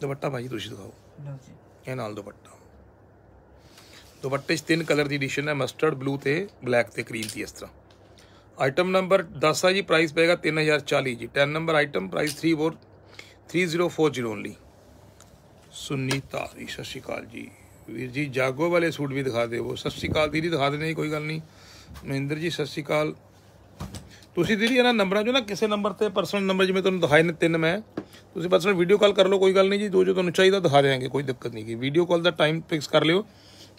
दुपट्टा भाई तुझे दिखाओ ये नाल दुपट्टा दुपट्टे तीन कलर की एडिशन है मस्टर्ड ब्लू ते ब्लैक ते क्रीम थी इस तरह आइटम नंबर दस है जी प्राइस पेगा तीन हज़ार चाली जी ten number item price three four three zero four zero only Sunita ji सत श्रीकाल जी वीर जी जागो वाले सूट भी दिखा दे वो सत श्रीकाल दीदी दिखा देने कोई गल नहीं महेंद्र जी सत श्रीकाल ਤੁਸੀਂ ਦੀਦੀ ਇਹਨਾਂ ਨੰਬਰਾਂ 'ਚੋਂ ਨਾ ਕਿਸੇ ਨੰਬਰ ਤੇ ਪਰਸਨਲ ਨੰਬਰ ਜਿਵੇਂ ਤੁਹਾਨੂੰ ਦਿਖਾਏ ਨੇ ਤਿੰਨ ਮੈਂ ਤੁਸੀਂ ਪਰਸਨਲ ਵੀਡੀਓ ਕਾਲ ਕਰ ਲਓ ਕੋਈ ਗੱਲ ਨਹੀਂ ਜੀ ਜੋ ਜੋ ਤੁਹਾਨੂੰ ਚਾਹੀਦਾ ਦਿਖਾ ਦੇਵਾਂਗੇ ਕੋਈ ਦਿੱਕਤ ਨਹੀਂ ਕੀ ਵੀਡੀਓ ਕਾਲ ਦਾ ਟਾਈਮ ਫਿਕਸ ਕਰ ਲਿਓ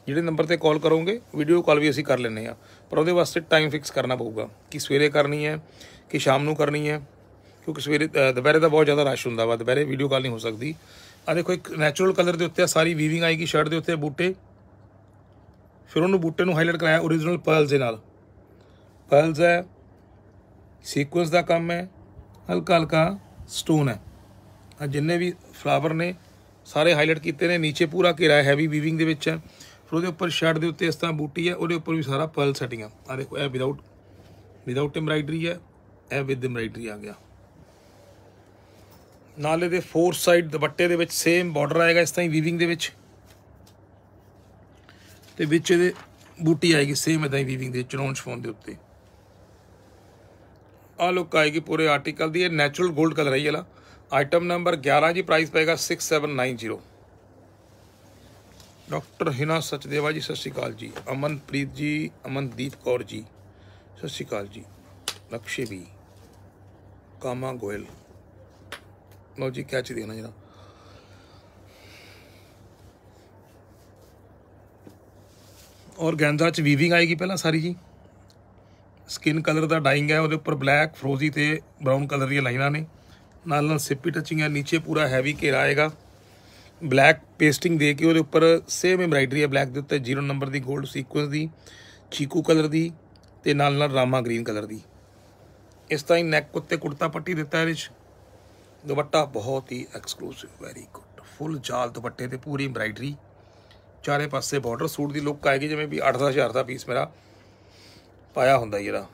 ਜਿਹੜੇ ਨੰਬਰ ਤੇ ਕਾਲ ਕਰੋਗੇ ਵੀਡੀਓ ਕਾਲ ਵੀ ਅਸੀਂ ਕਰ ਲੈਨੇ ਆ ਪਰ ਉਹਦੇ ਵਾਸਤੇ ਟਾਈਮ ਫਿਕਸ ਕਰਨਾ ਪਊਗਾ ਕਿ ਸਵੇਰੇ ਕਰਨੀ ਹੈ ਕਿ ਸ਼ਾਮ ਨੂੰ ਕਰਨੀ ਹੈ ਕਿਉਂਕਿ ਸਵੇਰੇ ਦੁਪਹਿਰੇ ਦਾ ਬਹੁਤ ਜ਼ਿਆਦਾ ਰਸ਼ ਹੁੰਦਾ ਵਾ ਦੁਪਹਿਰੇ ਵੀਡੀਓ ਕਾਲ ਨਹੀਂ ਹੋ ਸਕਦੀ ਆ ਦੇਖੋ ਇੱਕ ਨੈਚੁਰਲ ਕਲਰ ਦੇ ਉੱਤੇ ਸਾਰੀ ਵੀਵਿੰਗ ਆਏਗੀ ਸ਼ਰਟ ਦੇ ਉੱਤੇ ਬੂਟੇ ਫਿਰ ਉਹਨੂੰ ਬੂਟੇ ਨੂੰ ਹਾਈਲਾਈਟ ਕਰਾਇਆ origignal ਪਰਲਸ ਦੇ ਨਾਲ ਪਰਲਸ ਹੈ ਸੀਕੁਐਂਸ ਦਾ ਕੰਮ ਹੈ ਹਲਕਾ ਹਲਕਾ ਸਟੋਨ ਹੈ ਆ ਜਿੰਨੇ ਵੀ ਫਲਾਵਰ ਨੇ ਸਾਰੇ ਹਾਈਲਾਈਟ ਕੀਤੇ ਨੇ ਨੀਚੇ ਪੂਰਾ ਘੇਰਾ ਹੈਵੀ ਵੀਵਿੰਗ ਦੇ ਵਿੱਚ ਹੈ ਫਿਰ ਉਹਦੇ ਉੱਪਰ ਸ਼ਰਟ ਦੇ ਉੱਤੇ ਇਸ ਤਰ੍ਹਾਂ ਬੂਟੀ ਹੈ ਉਹਦੇ ਉੱਪਰ ਵੀ ਸਾਰਾ ਪਰਲ ਸੈਟਿੰਗ ਆ ਆ ਦੇਖੋ ਇਹ ਵਿਦਆਊਟ ਵਿਦਆਊਟ ਐਮਬਰਾਇਡਰੀ ਹੈ ਇਹ ਵਿਦ ਐਮਬਰਾਇਡਰੀ ਆ ਗਿਆ ਨਾਲੇ ਦੇ ਫੋਰ ਸਾਈਡ ਦੁਪੱਟੇ ਦੇ ਵਿੱਚ ਸੇਮ ਬਾਰਡਰ ਆਏਗਾ ਇਸ ਤਰ੍ਹਾਂ ਹੀ ਵੀਵਿੰਗ ਦੇ ਵਿੱਚ ਤੇ ਵਿੱਚ ਇਹਦੇ ਬੂਟੀ ਆਏਗੀ ਸੇਮ ਇਦਾਂ ਹੀ ਵੀਵਿੰਗ ਦੇ ਚਰੌਂਚ ਫੋਨ ਦੇ ਉੱਤੇ ਆ ਲੁੱਕ ਆਏਗੀ ਪੂਰੇ ਆਰਟੀਕਲ ਦੀ ਇਹ ਨੈਚੁਰਲ 골ਡ ਕਲਰ ਹੈ ਇਹਲਾ ਆਈਟਮ ਨੰਬਰ 11 ਜੀ ਪ੍ਰਾਈਸ ਪਏਗਾ 6790 ਡਾਕਟਰ ਹਿਨਾ ਸਚਦੇਵਾ ਜੀ ਸਤਿ ਸ਼੍ਰੀ ਅਕਾਲ ਜੀ ਅਮਨਪ੍ਰੀਤ ਜੀ ਅਮਨਦੀਪ ਕੌਰ ਜੀ ਸਤਿ ਸ਼੍ਰੀ ਅਕਾਲ ਜੀ ਲਕਸ਼ੇ ਵੀ ਕਾਮਾ ਗੋਇਲ ਲੋ ਜੀ ਕੈਚ ਦੇਣਾ ਜਰਾ ਔਰ ਗੈਂਦਾ ਚ ਵੀਵਿੰਗ ਆਏਗੀ ਪਹਿਲਾਂ ਸਾਰੀ ਜੀ ਸਕਿਨ ਕਲਰ ਦਾ ਡਾਈਂਗ ਹੈ ਉਹਦੇ ਉੱਪਰ ਬਲੈਕ ਫਰੋਜ਼ੀ ਤੇ ਬ੍ਰਾਊਨ ਕਲਰ ਦੀਆਂ ਲਾਈਨਾਂ ਨੇ ਨਾਲ ਨਾਲ ਸਿੱਪੀ ਟੱਚਿੰਗ ਹੈ ਨੀਚੇ ਪੂਰਾ ਹੈਵੀ ਘੇਰਾ ਆਏਗਾ ਬਲੈਕ ਪੇਸਟਿੰਗ ਦੇ ਕੇ ਉਹਦੇ ਉੱਪਰ ਸੇਮ ਐਮਬਰਾਇਡਰੀ ਹੈ ਬਲੈਕ ਦੇ ਉੱਤੇ 0 ਨੰਬਰ ਦੀ 골ਡ ਸੀਕੁਐਂਸ ਦੀ ਚੀਕੂ ਕਲਰ ਦੀ ਤੇ ਨਾਲ ਨਾਲ ਰਾਮਾ ਗ੍ਰੀਨ ਕਲਰ ਦੀ ਇਸ ਤਰ੍ਹਾਂ ਹੀ ਨੈਕ ਉੱਤੇ ਕੁੜਤਾ ਪੱਟੀ ਦਿੱਤਾ ਹੈ ਵਿੱਚ ਦੁਪੱਟਾ ਬਹੁਤ ਹੀ ਐਕਸਕਲੂਸਿਵ ਵੈਰੀ ਗੁੱਡ ਫੁੱਲ ਜਾਲ ਦੁਪੱਟੇ ਤੇ ਪੂਰੀ ਐਮਬਰਾਇਡਰੀ ਚਾਰੇ ਪਾਸੇ ਬਾਰਡਰ ਸੂਟ ਦੀ ਲੁੱਕ ਆਏਗੀ ਜਿਵੇਂ ਵੀ 8 ਦਾ ਪੀਸ ਮੇਰਾ ਪਾਇਆ ਹੁੰਦਾ ਜਿਹੜਾ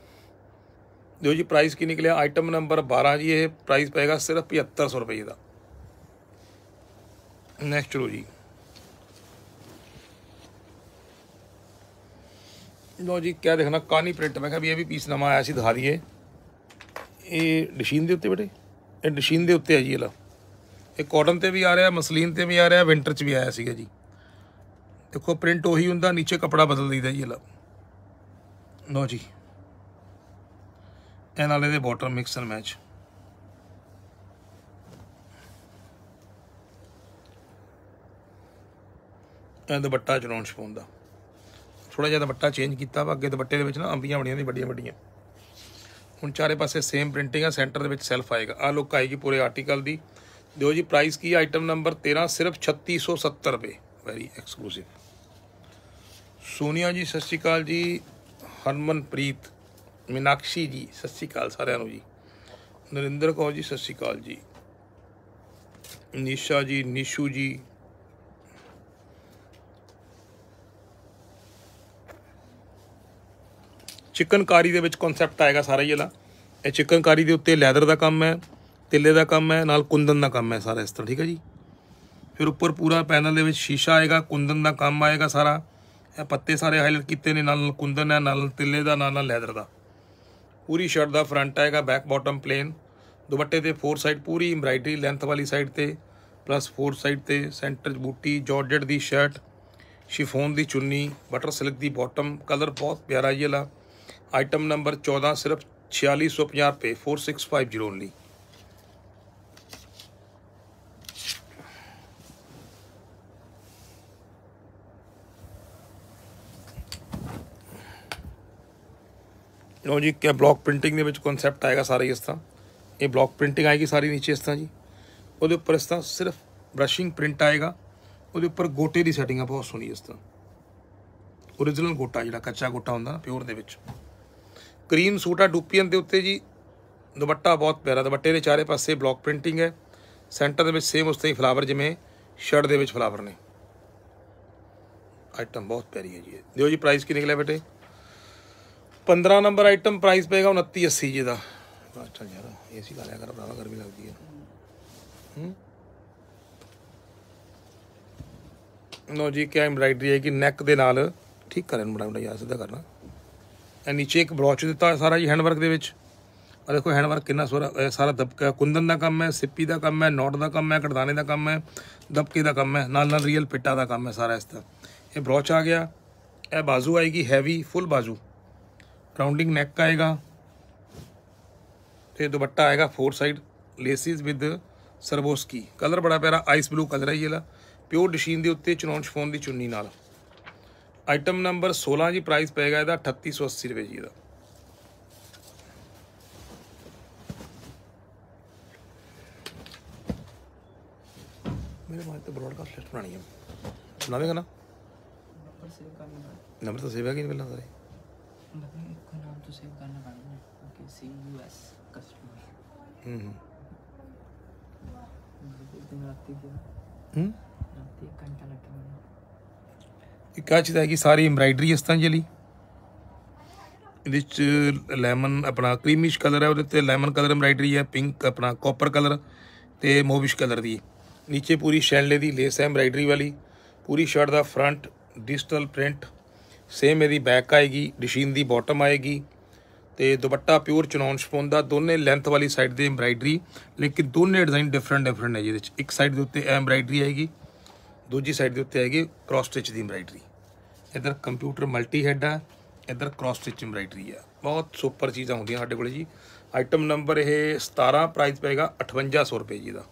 ਦੇਖੋ ਜੀ ਪ੍ਰਾਈਸ ਕੀ ਨਿਕਲਿਆ ਆਈਟਮ ਨੰਬਰ 12 ਜੀ ਇਹ ਪ੍ਰਾਈਸ ਪਏਗਾ ਸਿਰਫ 7500 ਰੁਪਏ ਦਾ ਨੈਕਸਟ ਲੋ ਜੀ ਲੋ ਜੀ ਕਿਆ ਦੇਖਣਾ ਕਾਨੀ ਪ੍ਰਿੰਟ ਮੈਂ ਕਿਹਾ ਵੀ ਇਹ ਵੀ ਪੀਸ ਨਵਾਂ ਆਇਆ ਸੀ ਦਿਖਾ ਦਈਏ ਇਹ ਮਸ਼ੀਨ ਦੇ ਉੱਤੇ ਬਟੇ ਇਹ ਮਸ਼ੀਨ ਦੇ ਉੱਤੇ ਆ ਜੀ ਇਹ ਲਾ ਇਹ ਕਾਟਨ ਤੇ ਵੀ ਆ ਰਿਹਾ ਮਸਲੀਨ ਤੇ ਵੀ ਆ ਰਿਹਾ ਵਿੰਟਰ 'ਚ ਵੀ ਆਇਆ ਸੀਗਾ ਜੀ ਦੇਖੋ ਪ੍ਰਿੰਟ ਉਹੀ ਹੁੰਦਾ ਨੀਚੇ ਕਪੜਾ ਬਦਲ ਦਈਦਾ ਜੀ ਇਹ ਲਾ ਲੋ ਜੀ ਇਹ ਨਾਲ ਇਹਦੇ ਬਾਟਰ ਮਿਕਸਰ ਮੈਚ ਇਹ ਦੁਪੱਟਾ ਚਲਾਉਣ ਸ਼ਪੂਨ ਦਾ ਥੋੜਾ ਜਿਹਾ ਦੁਪੱਟਾ ਚੇਂਜ ਕੀਤਾ ਵਾ ਅੱਗੇ ਦੁਪੱਟੇ ਦੇ ਵਿੱਚ ਨਾ ਅੰਬੀਆਂ ਬਣੀਆਂ ਨੇ ਵੱਡੀਆਂ ਵੱਡੀਆਂ ਹੁਣ ਚਾਰੇ ਪਾਸੇ ਸੇਮ ਪ੍ਰਿੰਟਿੰਗ ਆ ਸੈਂਟਰ ਦੇ ਵਿੱਚ ਸੈਲਫ ਆਏਗਾ ਆ ਲੁੱਕ ਆਏਗੀ ਪੂਰੇ ਆਰਟੀਕਲ ਦੀ ਦਿਓ ਜੀ ਪ੍ਰਾਈਸ ਕੀ ਆਈਟਮ ਨੰਬਰ 13 ਸਿਰਫ 3670 ਰੁਪਏ ਵੈਰੀ ਐਕਸਕਲੂਸਿਵ ਸੋਨੀਆ ਜੀ ਸਤਿ ਸ਼੍ਰੀ ਅਕਾਲ ਜੀ ਹਰਮਨਪ੍ਰੀਤ ਮਿਨਾਕਸ਼ੀ ਜੀ ਸਤਿ ਸ਼੍ਰੀ ਅਕਾਲ ਸਾਰਿਆਂ ਨੂੰ ਜੀ ਨਰਿੰਦਰ ਕੌਰ ਜੀ ਸਤਿ ਸ਼੍ਰੀ ਅਕਾਲ ਜੀ ਨੀਸ਼ਾ ਜੀ ਨਿਸ਼ੂ ਜੀ ਚਿਕਨਕਾਰੀ ਦੇ ਵਿੱਚ ਕਨਸੈਪਟ ਆਏਗਾ ਸਾਰਾ ਹੀ ਇਹ ਚਿਕਨਕਾਰੀ ਦੇ ਉੱਤੇ ਲੈਦਰ ਦਾ ਕੰਮ ਹੈ ਤਿੱਲੇ ਦਾ ਕੰਮ ਹੈ ਨਾਲ ਕੁੰਦਨ ਦਾ ਕੰਮ ਹੈ ਸਾਰਾ ਇਸ ਤਰ੍ਹਾਂ ਠੀਕ ਹੈ ਜੀ ਫਿਰ ਉੱਪਰ ਪੂਰਾ ਪੈਨਲ ਦੇ ਵਿੱਚ ਸ਼ੀਸ਼ਾ ਆਏਗਾ ਕੁੰਦਨ ਦਾ ਕੰਮ ਆਏਗਾ ਸਾਰਾ ਇਹ ਪੱਤੇ ਸਾਰੇ ਹਾਈਲਾਈਟ ਕੀਤੇ ਨੇ ਨਾਲ ਕੁੰਦਨ ਹੈ ਨਾਲ ਤਿੱਲੇ ਦਾ ਨਾਲ ਨਾਲ ਲੈਦਰ ਦਾ ਪੂਰੀ ਸ਼ਰਟ ਦਾ ਫਰੰਟ ਆਏਗਾ ਬੈਕ ਬਾਟਮ ਪਲੇਨ ਦੁਪੱਟੇ ਤੇ ਫੋਰ ਸਾਈਡ ਪੂਰੀ ਐਮਬ੍ਰਾਇਡਰੀ ਲੈਂਥ ਵਾਲੀ ਸਾਈਡ ਤੇ ਪਲੱਸ ਫੋਰ ਸਾਈਡ ਤੇ ਸੈਂਟਰ ਚ ਬੂਟੀ ਜਾਰਜਟ ਦੀ ਸ਼ਰਟ ਸ਼ਿਫੋਨ ਦੀ ਚੁੰਨੀ ਬਟਰ ਸਿਲਕ ਦੀ ਬਾਟਮ ਕਲਰ ਬਹੁਤ ਪਿਆਰਾ ਇਹ ਲਾ ਆਈਟਮ ਨੰਬਰ 14 ਸਿਰਫ 4650 ਰੁਪਏ 4650 ਓਨਲੀ ਲਓ ਜੀ ਕਿ ਬਲੌਕ ਪ੍ਰਿੰਟਿੰਗ ਦੇ ਵਿੱਚ ਕਨਸੈਪਟ ਆਏਗਾ ਸਾਰੇ ਇਸ ਤਰ੍ਹਾਂ ਇਹ ਬਲੌਕ ਪ੍ਰਿੰਟਿੰਗ ਆਏਗੀ ਸਾਰੀ ਨੀਚੇ ਇਸ ਤਰ੍ਹਾਂ ਜੀ ਉਹਦੇ ਉੱਪਰ ਇਸ ਤਰ੍ਹਾਂ ਸਿਰਫ ਬ੍ਰਸ਼ਿੰਗ ਪ੍ਰਿੰਟ ਆਏਗਾ ਉਹਦੇ ਉੱਪਰ ਗੋਟੇ ਦੀ ਸੈਟਿੰਗ ਆ ਬਹੁਤ ਸੋਹਣੀ ਇਸ ਤਰ੍ਹਾਂ origignal ਗੋਟਾ ਜਿਹੜਾ ਕੱਚਾ ਗੋਟਾ ਹੁੰਦਾ ਪਿਓਰ ਦੇ ਵਿੱਚ ਕਰੀਮ ਸੂਟ ਆ ਡੁਪੀਅਨ ਦੇ ਉੱਤੇ ਜੀ ਦੁਪੱਟਾ ਬਹੁਤ ਪਿਆਰਾ ਦੁਪੱਟੇ ਦੇ ਚਾਰੇ ਪਾਸੇ ਬਲੌਕ ਪ੍ਰਿੰਟਿੰਗ ਹੈ ਸੈਂਟਰ ਦੇ ਵਿੱਚ ਸੇਮ ਉਸ ਤਰ੍ਹਾਂ ਹੀ ਫਲਾਵਰ ਜਿਵੇਂ ਸ਼ਰਟ ਦੇ ਵਿੱਚ ਫਲਾਵਰ ਨੇ ਆਈਟਮ ਬਹੁਤ ਪਿਆਰੀ ਹੈ ਜੀ ਦਿਓ ਜੀ ਪ੍ਰਾਈਸ ਕੀ ਨਿਕਲਿਆ ਬੇਟੇ 15 ਨੰਬਰ ਆਈਟਮ ਪ੍ਰਾਈਸ ਪਏਗਾ 2980 ਜੀ ਦਾ ਅੱਛਾ ਯਾਰ ਏਸੀ ਲਾ ਲਿਆ ਕਰ ਭਰਾਵਾ ਗਰਮੀ ਲੱਗਦੀ ਹੈ ਹੂੰ ਨੋ ਜੀ ਕਿਆ ਐਮਬਰਾਇਡਰੀ ਹੈ ਕਿ ਨੈਕ ਦੇ ਨਾਲ ਠੀਕ ਕਰਨ ਬੜਾ ਬੜਾ ਯਾਰ ਸਿੱਧਾ ਕਰਨਾ ਐ ਨੀਚੇ ਇੱਕ ਬਰੋਚ ਦਿੱਤਾ ਸਾਰਾ ਜੀ ਹੈਂਡਵਰਕ ਦੇ ਵਿੱਚ ਆ ਦੇਖੋ ਹੈਂਡਵਰਕ ਕਿੰਨਾ ਸੋਹਣਾ ਸਾਰਾ ਦਬਕਾ ਕੁੰਦਨ ਦਾ ਕੰਮ ਹੈ ਸਿੱਪੀ ਦਾ ਕੰਮ ਹੈ ਨੋਟ ਦਾ ਕੰਮ ਹੈ ਕੜਦਾਨੇ ਦਾ ਕੰਮ ਹੈ ਦਬਕੇ ਦਾ ਕੰਮ ਹੈ ਨਾਲ ਨਾਲ ਰੀਅਲ ਪਿੱਟਾ ਦਾ ਕੰਮ ਹੈ ਸਾਰਾ ਇਸ ਤਰ੍ਹਾਂ ਇਹ ਬਰੋਚ ਆ ਗਿਆ ਇਹ ਬਾਜ਼ੂ ਆਏਗੀ ਹੈਵੀ ਫੁੱਲ ਬਾਜ਼ੂ ਰਾਉਂਡਿੰਗ ਨੈਕ ਆਏਗਾ ਤੇ ਦੁਪੱਟਾ ਆਏਗਾ four side laces with Swarovski colour ਬੜਾ ਪਿਆਰਾ ਆਈਸ ਬਲੂ ਕਲਰ ਹੈ ਇਹਲਾ ਪਿਓਰ ਡਿਸ਼ੀਨ ਦੇ ਉੱਤੇ ਚਨੌਨ ਸ਼ਫੋਨ ਦੀ ਚੁੰਨੀ ਨਾਲ ਆਈਟਮ ਨੰਬਰ 16 ਜੀ ਪ੍ਰਾਈਸ ਪਏਗਾ ਇਹਦਾ 3880 ਰੁਪਏ ਜੀ ਇਹਦਾ ਮੇਰੇ ਮਾਲ ਤੇ ਬ੍ਰੌਡਕਾਸਟ ਲਿਸਟ ਬਣਾਣੀ ਹੈ ਬਣਾਵੇਂਗਾ ਨਾ ਨੰਬਰ ਸੇਵ ਕਰਨਾ ਨੰਬਰ ਤਾਂ ਸੇਵ ਨਹੀਂ ਪਹਿਲਾਂ ਸਾਰੇ लग रहा है इसका नाम तो सेव करना पड़ेगा ओके सी यू एस कस्टमर एक दिन रात गया ਇੱਕ ਆ ਚੀਜ਼ ਹੈ ਕਿ ਸਾਰੀ ਐਮਬਰਾਇਡਰੀ ਇਸ ਤਰ੍ਹਾਂ ਜਲੀ ਇਹਦੇ ਚ ਲੈਮਨ ਆਪਣਾ ਕ੍ਰੀਮਿਸ਼ ਕਲਰ ਹੈ ਉਹਦੇ ਤੇ ਲੈਮਨ ਕਲਰ ਐਮਬਰਾਇਡਰੀ ਹੈ ਪਿੰਕ ਆਪਣਾ ਕਾਪਰ ਕਲਰ ਤੇ ਮੋਵਿਸ਼ ਕਲਰ ਦੀ ਨੀਚੇ ਪੂਰੀ ਸ਼ੈਨਲੇ ਦੀ ਲੇਸ ਹੈ ਐਮਬਰਾਇਡਰੀ ਵਾਲੀ ਪੂਰੀ ਸ਼ਰਟ ਦਾ ਫਰੰਟ ਡਿਜੀਟਲ ਪ੍ਰਿੰਟ ਸੇਮ ਇਹਦੀ ਬੈਕ ਆਏਗੀ ਡਿਸ਼ੀਨ ਦੀ ਬਾਟਮ ਆਏਗੀ ਤੇ ਦੁਪੱਟਾ ਪਿਓਰ ਚਨੌਨ ਸ਼ਪੋਨ ਦਾ ਦੋਨੇ ਲੈਂਥ ਵਾਲੀ ਸਾਈਡ ਦੀ ਐਮਬ੍ਰਾਇਡਰੀ ਲੇਕਿਨ ਦੋਨੇ ਡਿਜ਼ਾਈਨ ਡਿਫਰੈਂਟ ਡਿਫਰੈਂਟ ਹੈ ਜਿਹਦੇ ਵਿੱਚ ਇੱਕ ਸਾਈਡ ਦੇ ਉੱਤੇ ਐਮਬ੍ਰਾਇਡਰੀ ਆਏਗੀ ਦੂਜੀ ਸਾਈਡ ਦੇ ਉੱਤੇ ਆਏਗੀ ਕ੍ਰਾਸ ਸਟਿਚ ਦੀ ਐਮਬ੍ਰਾਇਡਰੀ ਇਧਰ ਕੰਪਿਊਟਰ ਮਲਟੀ ਹੈਡ ਆ ਇਧਰ ਕ੍ਰਾਸ ਸਟਿਚ ਐਮਬ੍ਰਾਇਡਰੀ ਆ ਬਹੁਤ ਸੁਪਰ ਚੀਜ਼ਾਂ ਹੁੰਦੀਆਂ ਸਾਡੇ ਕੋਲ ਜੀ ਆਈਟਮ ਨੰਬਰ ਇਹ 17 ਪ੍ਰਾਈਸ ਪਏਗਾ 5800 ਰੁਪਏ ਜੀ ਦਾ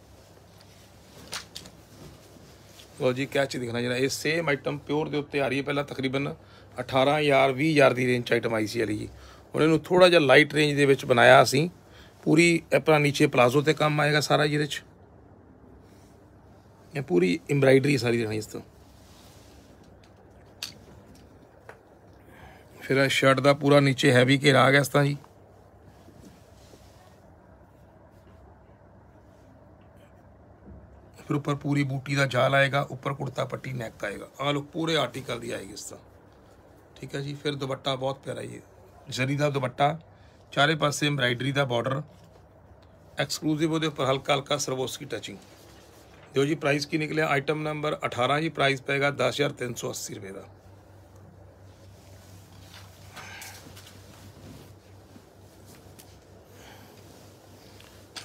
ਲੋ ਜੀ ਕੈਚ ਦਿਖਣਾ ਜਿਹੜਾ ਇਹ ਸੇਮ ਆਈਟਮ ਪਿਓਰ ਦੇ ਉੱਤੇ ਆ ਰਹੀ ਹੈ ਪਹਿਲਾਂ ਤਕਰੀਬਨ 18000 20000 ਦੀ ਰੇਂਜ ਚ ਆਈਟਮ ਆਈ ਸੀ ਵਾਲੀ ਜੀ ਹੁਣ ਨੂੰ ਥੋੜਾ ਜਿਹਾ ਲਾਈਟ ਰੇਂਜ ਦੇ ਵਿੱਚ ਬਣਾਇਆ ਅਸੀਂ ਪੂਰੀ ਆਪਣਾ ਨੀਚੇ ਪਲਾਜ਼ੋ ਤੇ ਕੰਮ ਆਏਗਾ ਸਾਰਾ ਜਿਹਦੇ ਚ ਇਹ ਪੂਰੀ ਐਮਬਰਾਇਡਰੀ ਸਾਰੀ ਰਹਿਣੀ ਇਸ ਤੋਂ ਫਿਰ ਇਹ ਸ਼ਰਟ ਦਾ ਪੂਰਾ ਨੀਚੇ ਹੈਵੀ ਘੇਰਾ ਆ ਗਿਆ ਇਸ ਤਾਂ ਜੀ ਫਿਰ ਉੱਪਰ ਪੂਰੀ ਬੂਟੀ ਦਾ ਜਾਲ ਆਏਗਾ ਉੱਪਰ ਕੁੜਤਾ ਪੱਟੀ ਨੈਕ ਆਏਗਾ ਆ ਲੋ ਪੂਰੇ ਆਰਟੀਕਲ ਦੀ ਆਏਗੀ ਇਸ ਤਾਂ ਠੀਕ ਹੈ ਜੀ ਫਿਰ ਦੁਪੱਟਾ ਬਹੁਤ ਪਿਆਰਾ ਜੀ ਜਰੀ ਦਾ ਦੁਪੱਟਾ ਚਾਰੇ ਪਾਸੇ ਐਮਬ੍ਰਾਇਡਰੀ ਦਾ ਬਾਰਡਰ ਐਕਸਕਲੂਸਿਵ ਉਹਦੇ ਉੱਪਰ ਹਲਕਾ ਹਲਕਾ ਸਰਵੋਸਕੀ ਟੱਚਿੰਗ ਦਿਓ ਜੀ ਪ੍ਰਾਈਸ ਕੀ ਨਿਕਲਿਆ ਆਈਟਮ ਨੰਬਰ 18 ਜੀ ਪ੍ਰਾਈਸ ਪਏਗਾ 10380 ਰੁਪਏ ਦਾ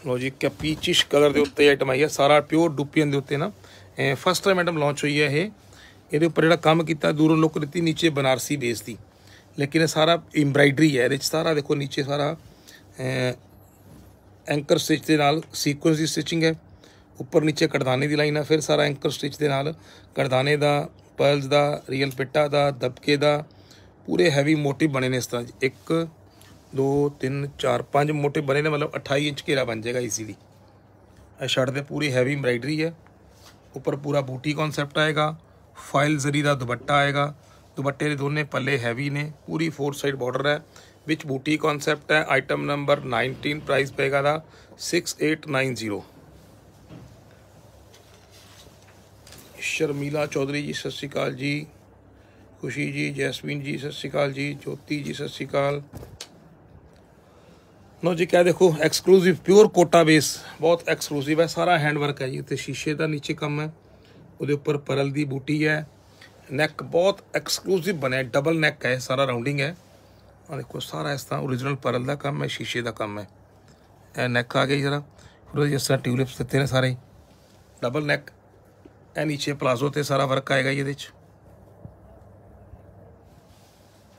ਲੋ ਜੀ ਕਪੀਚਿਸ਼ ਕਲਰ ਦੇ ਉੱਤੇ ਆਈਟਮ ਆਈ ਹੈ ਸਾਰਾ ਪਿਓਰ ਡੁਪੀਅਨ ਦੇ ਉੱਤੇ ਨਾ ਫਸਟ ਟਾਈਮ ਮੈਡਮ ਲਾਂਚ ਹੋਈ ਹੈ ਇਹ ਇਹਦੇ ਉੱਪਰ ਜਿਹੜਾ ਕੰਮ ਕੀਤਾ ਦੂਰੋਂ ਲੁੱਕ ਦਿੱਤੀ ਨੀਚੇ ਬਨਾਰਸੀ ਬੇਸ ਦੀ ਲੇਕਿਨ ਇਹ ਸਾਰਾ ਐਮਬ੍ਰਾਇਡਰੀ ਹੈ ਇਹਦੇ ਚ ਸਾਰਾ ਦੇਖੋ ਨੀਚੇ ਸਾਰਾ ਐਂਕਰ ਸਟਿਚ ਦੇ ਨਾਲ ਸੀਕੁਐਂਸ ਦੀ ਸਟਿਚਿੰਗ ਹੈ ਉੱਪਰ ਨੀਚੇ ਕੜਦਾਨੇ ਦੀ ਲਾਈਨ ਆ ਫਿਰ ਸਾਰਾ ਐਂਕਰ ਸਟਿਚ ਦੇ ਨਾਲ ਕੜਦਾਨੇ ਦਾ ਪਰਲਸ ਦਾ ਰੀਅਲ ਪਿੱਟਾ ਦਾ ਦਬਕੇ ਦਾ ਪੂਰੇ ਹੈਵੀ ਮੋਟਿਵ ਬਣੇ ਨੇ ਇਸ ਤਰ੍ਹਾਂ 1 2 3 4 5 ਮੋਟਿਵ ਬਣੇ ਨੇ ਮਤਲਬ 28 ਇੰਚ ਘੇਰਾ ਬਣ ਜਾਏਗਾ ਦੀ ਇਹ ਸ਼ਰਟ ਦੇ ਪੂਰੀ ਹੈਵੀ ਐਮਬ੍ਰਾਇਡਰੀ ਹੈ ਉੱਪਰ ਪੂਰਾ ਬੂਟੀ ਕਨਸੈਪਟ ਆਏਗਾ ਫਾਇਲ ਜ਼ਰੀ ਦਾ ਦੁਪੱਟਾ ਆਏਗਾ ਦੁਪੱਟੇ ਦੇ ਦੋਨੇ ਪੱਲੇ ਹੈਵੀ ਨੇ ਪੂਰੀ ਫੋਰ ਸਾਈਡ ਬਾਰਡਰ ਹੈ ਵਿੱਚ ਬੂਟੀ ਕਨਸੈਪਟ ਹੈ ਆਈਟਮ ਨੰਬਰ 19 ਪ੍ਰਾਈਸ ਪਏਗਾ ਦਾ 6890 ਸ਼ਰਮੀਲਾ ਚੌਧਰੀ ਜੀ ਸਤਿ ਸ਼੍ਰੀ ਅਕਾਲ ਜੀ ਖੁਸ਼ੀ ਜੀ ਜੈਸਮੀਨ ਜੀ ਸਤਿ ਸ਼੍ਰੀ ਅਕਾਲ ਜੀ ਜੋਤੀ ਜੀ ਸਤਿ ਸ਼੍ਰੀ ਅਕਾਲ ਨੋ ਜੀ ਕਹ ਦੇਖੋ ਐਕਸਕਲੂਸਿਵ ਪਿਓਰ ਕੋਟਾ ਬੇਸ ਬਹੁਤ ਐਕਸਕਲੂਸਿਵ ਹੈ ਸਾਰਾ ਹੈਂਡ ਵਰਕ ਹੈ ਜੀ ਤੇ ਸ਼ੀਸ਼ੇ ਦਾ ਨੀਚੇ ਕੰਮ ਹੈ ਉਹਦੇ ਉੱਪਰ ਪਰਲ ਦੀ ਬੂਟੀ ਹੈ ਨੈਕ ਬਹੁਤ ਐਕਸਕਲੂਸਿਵ ਬਣਿਆ ਡਬਲ ਨੈਕ ਹੈ ਸਾਰਾ ਰਾਉਂਡਿੰਗ ਹੈ ਆ ਦੇਖੋ ਸਾਰਾ ਇਸ ਤਰ੍ਹਾਂ origignal ਪਰਲ ਦਾ ਕੰਮ ਹੈ ਸ਼ੀਸ਼ੇ ਦਾ ਕੰਮ ਹੈ ਇਹ ਨੈਕ ਆ ਗਈ ਜਰਾ ਫਿਰ ਜਿਸ ਤਰ੍ਹਾਂ ਟਿਊਲਿਪਸ ਦਿੱਤੇ ਨੇ ਸਾਰੇ ਡਬਲ ਨੈਕ ਇਹ ਨੀਚੇ ਪਲਾਜ਼ੋ ਤੇ ਸਾਰਾ ਵਰਕ ਆਏਗਾ ਇਹਦੇ ਵਿੱਚ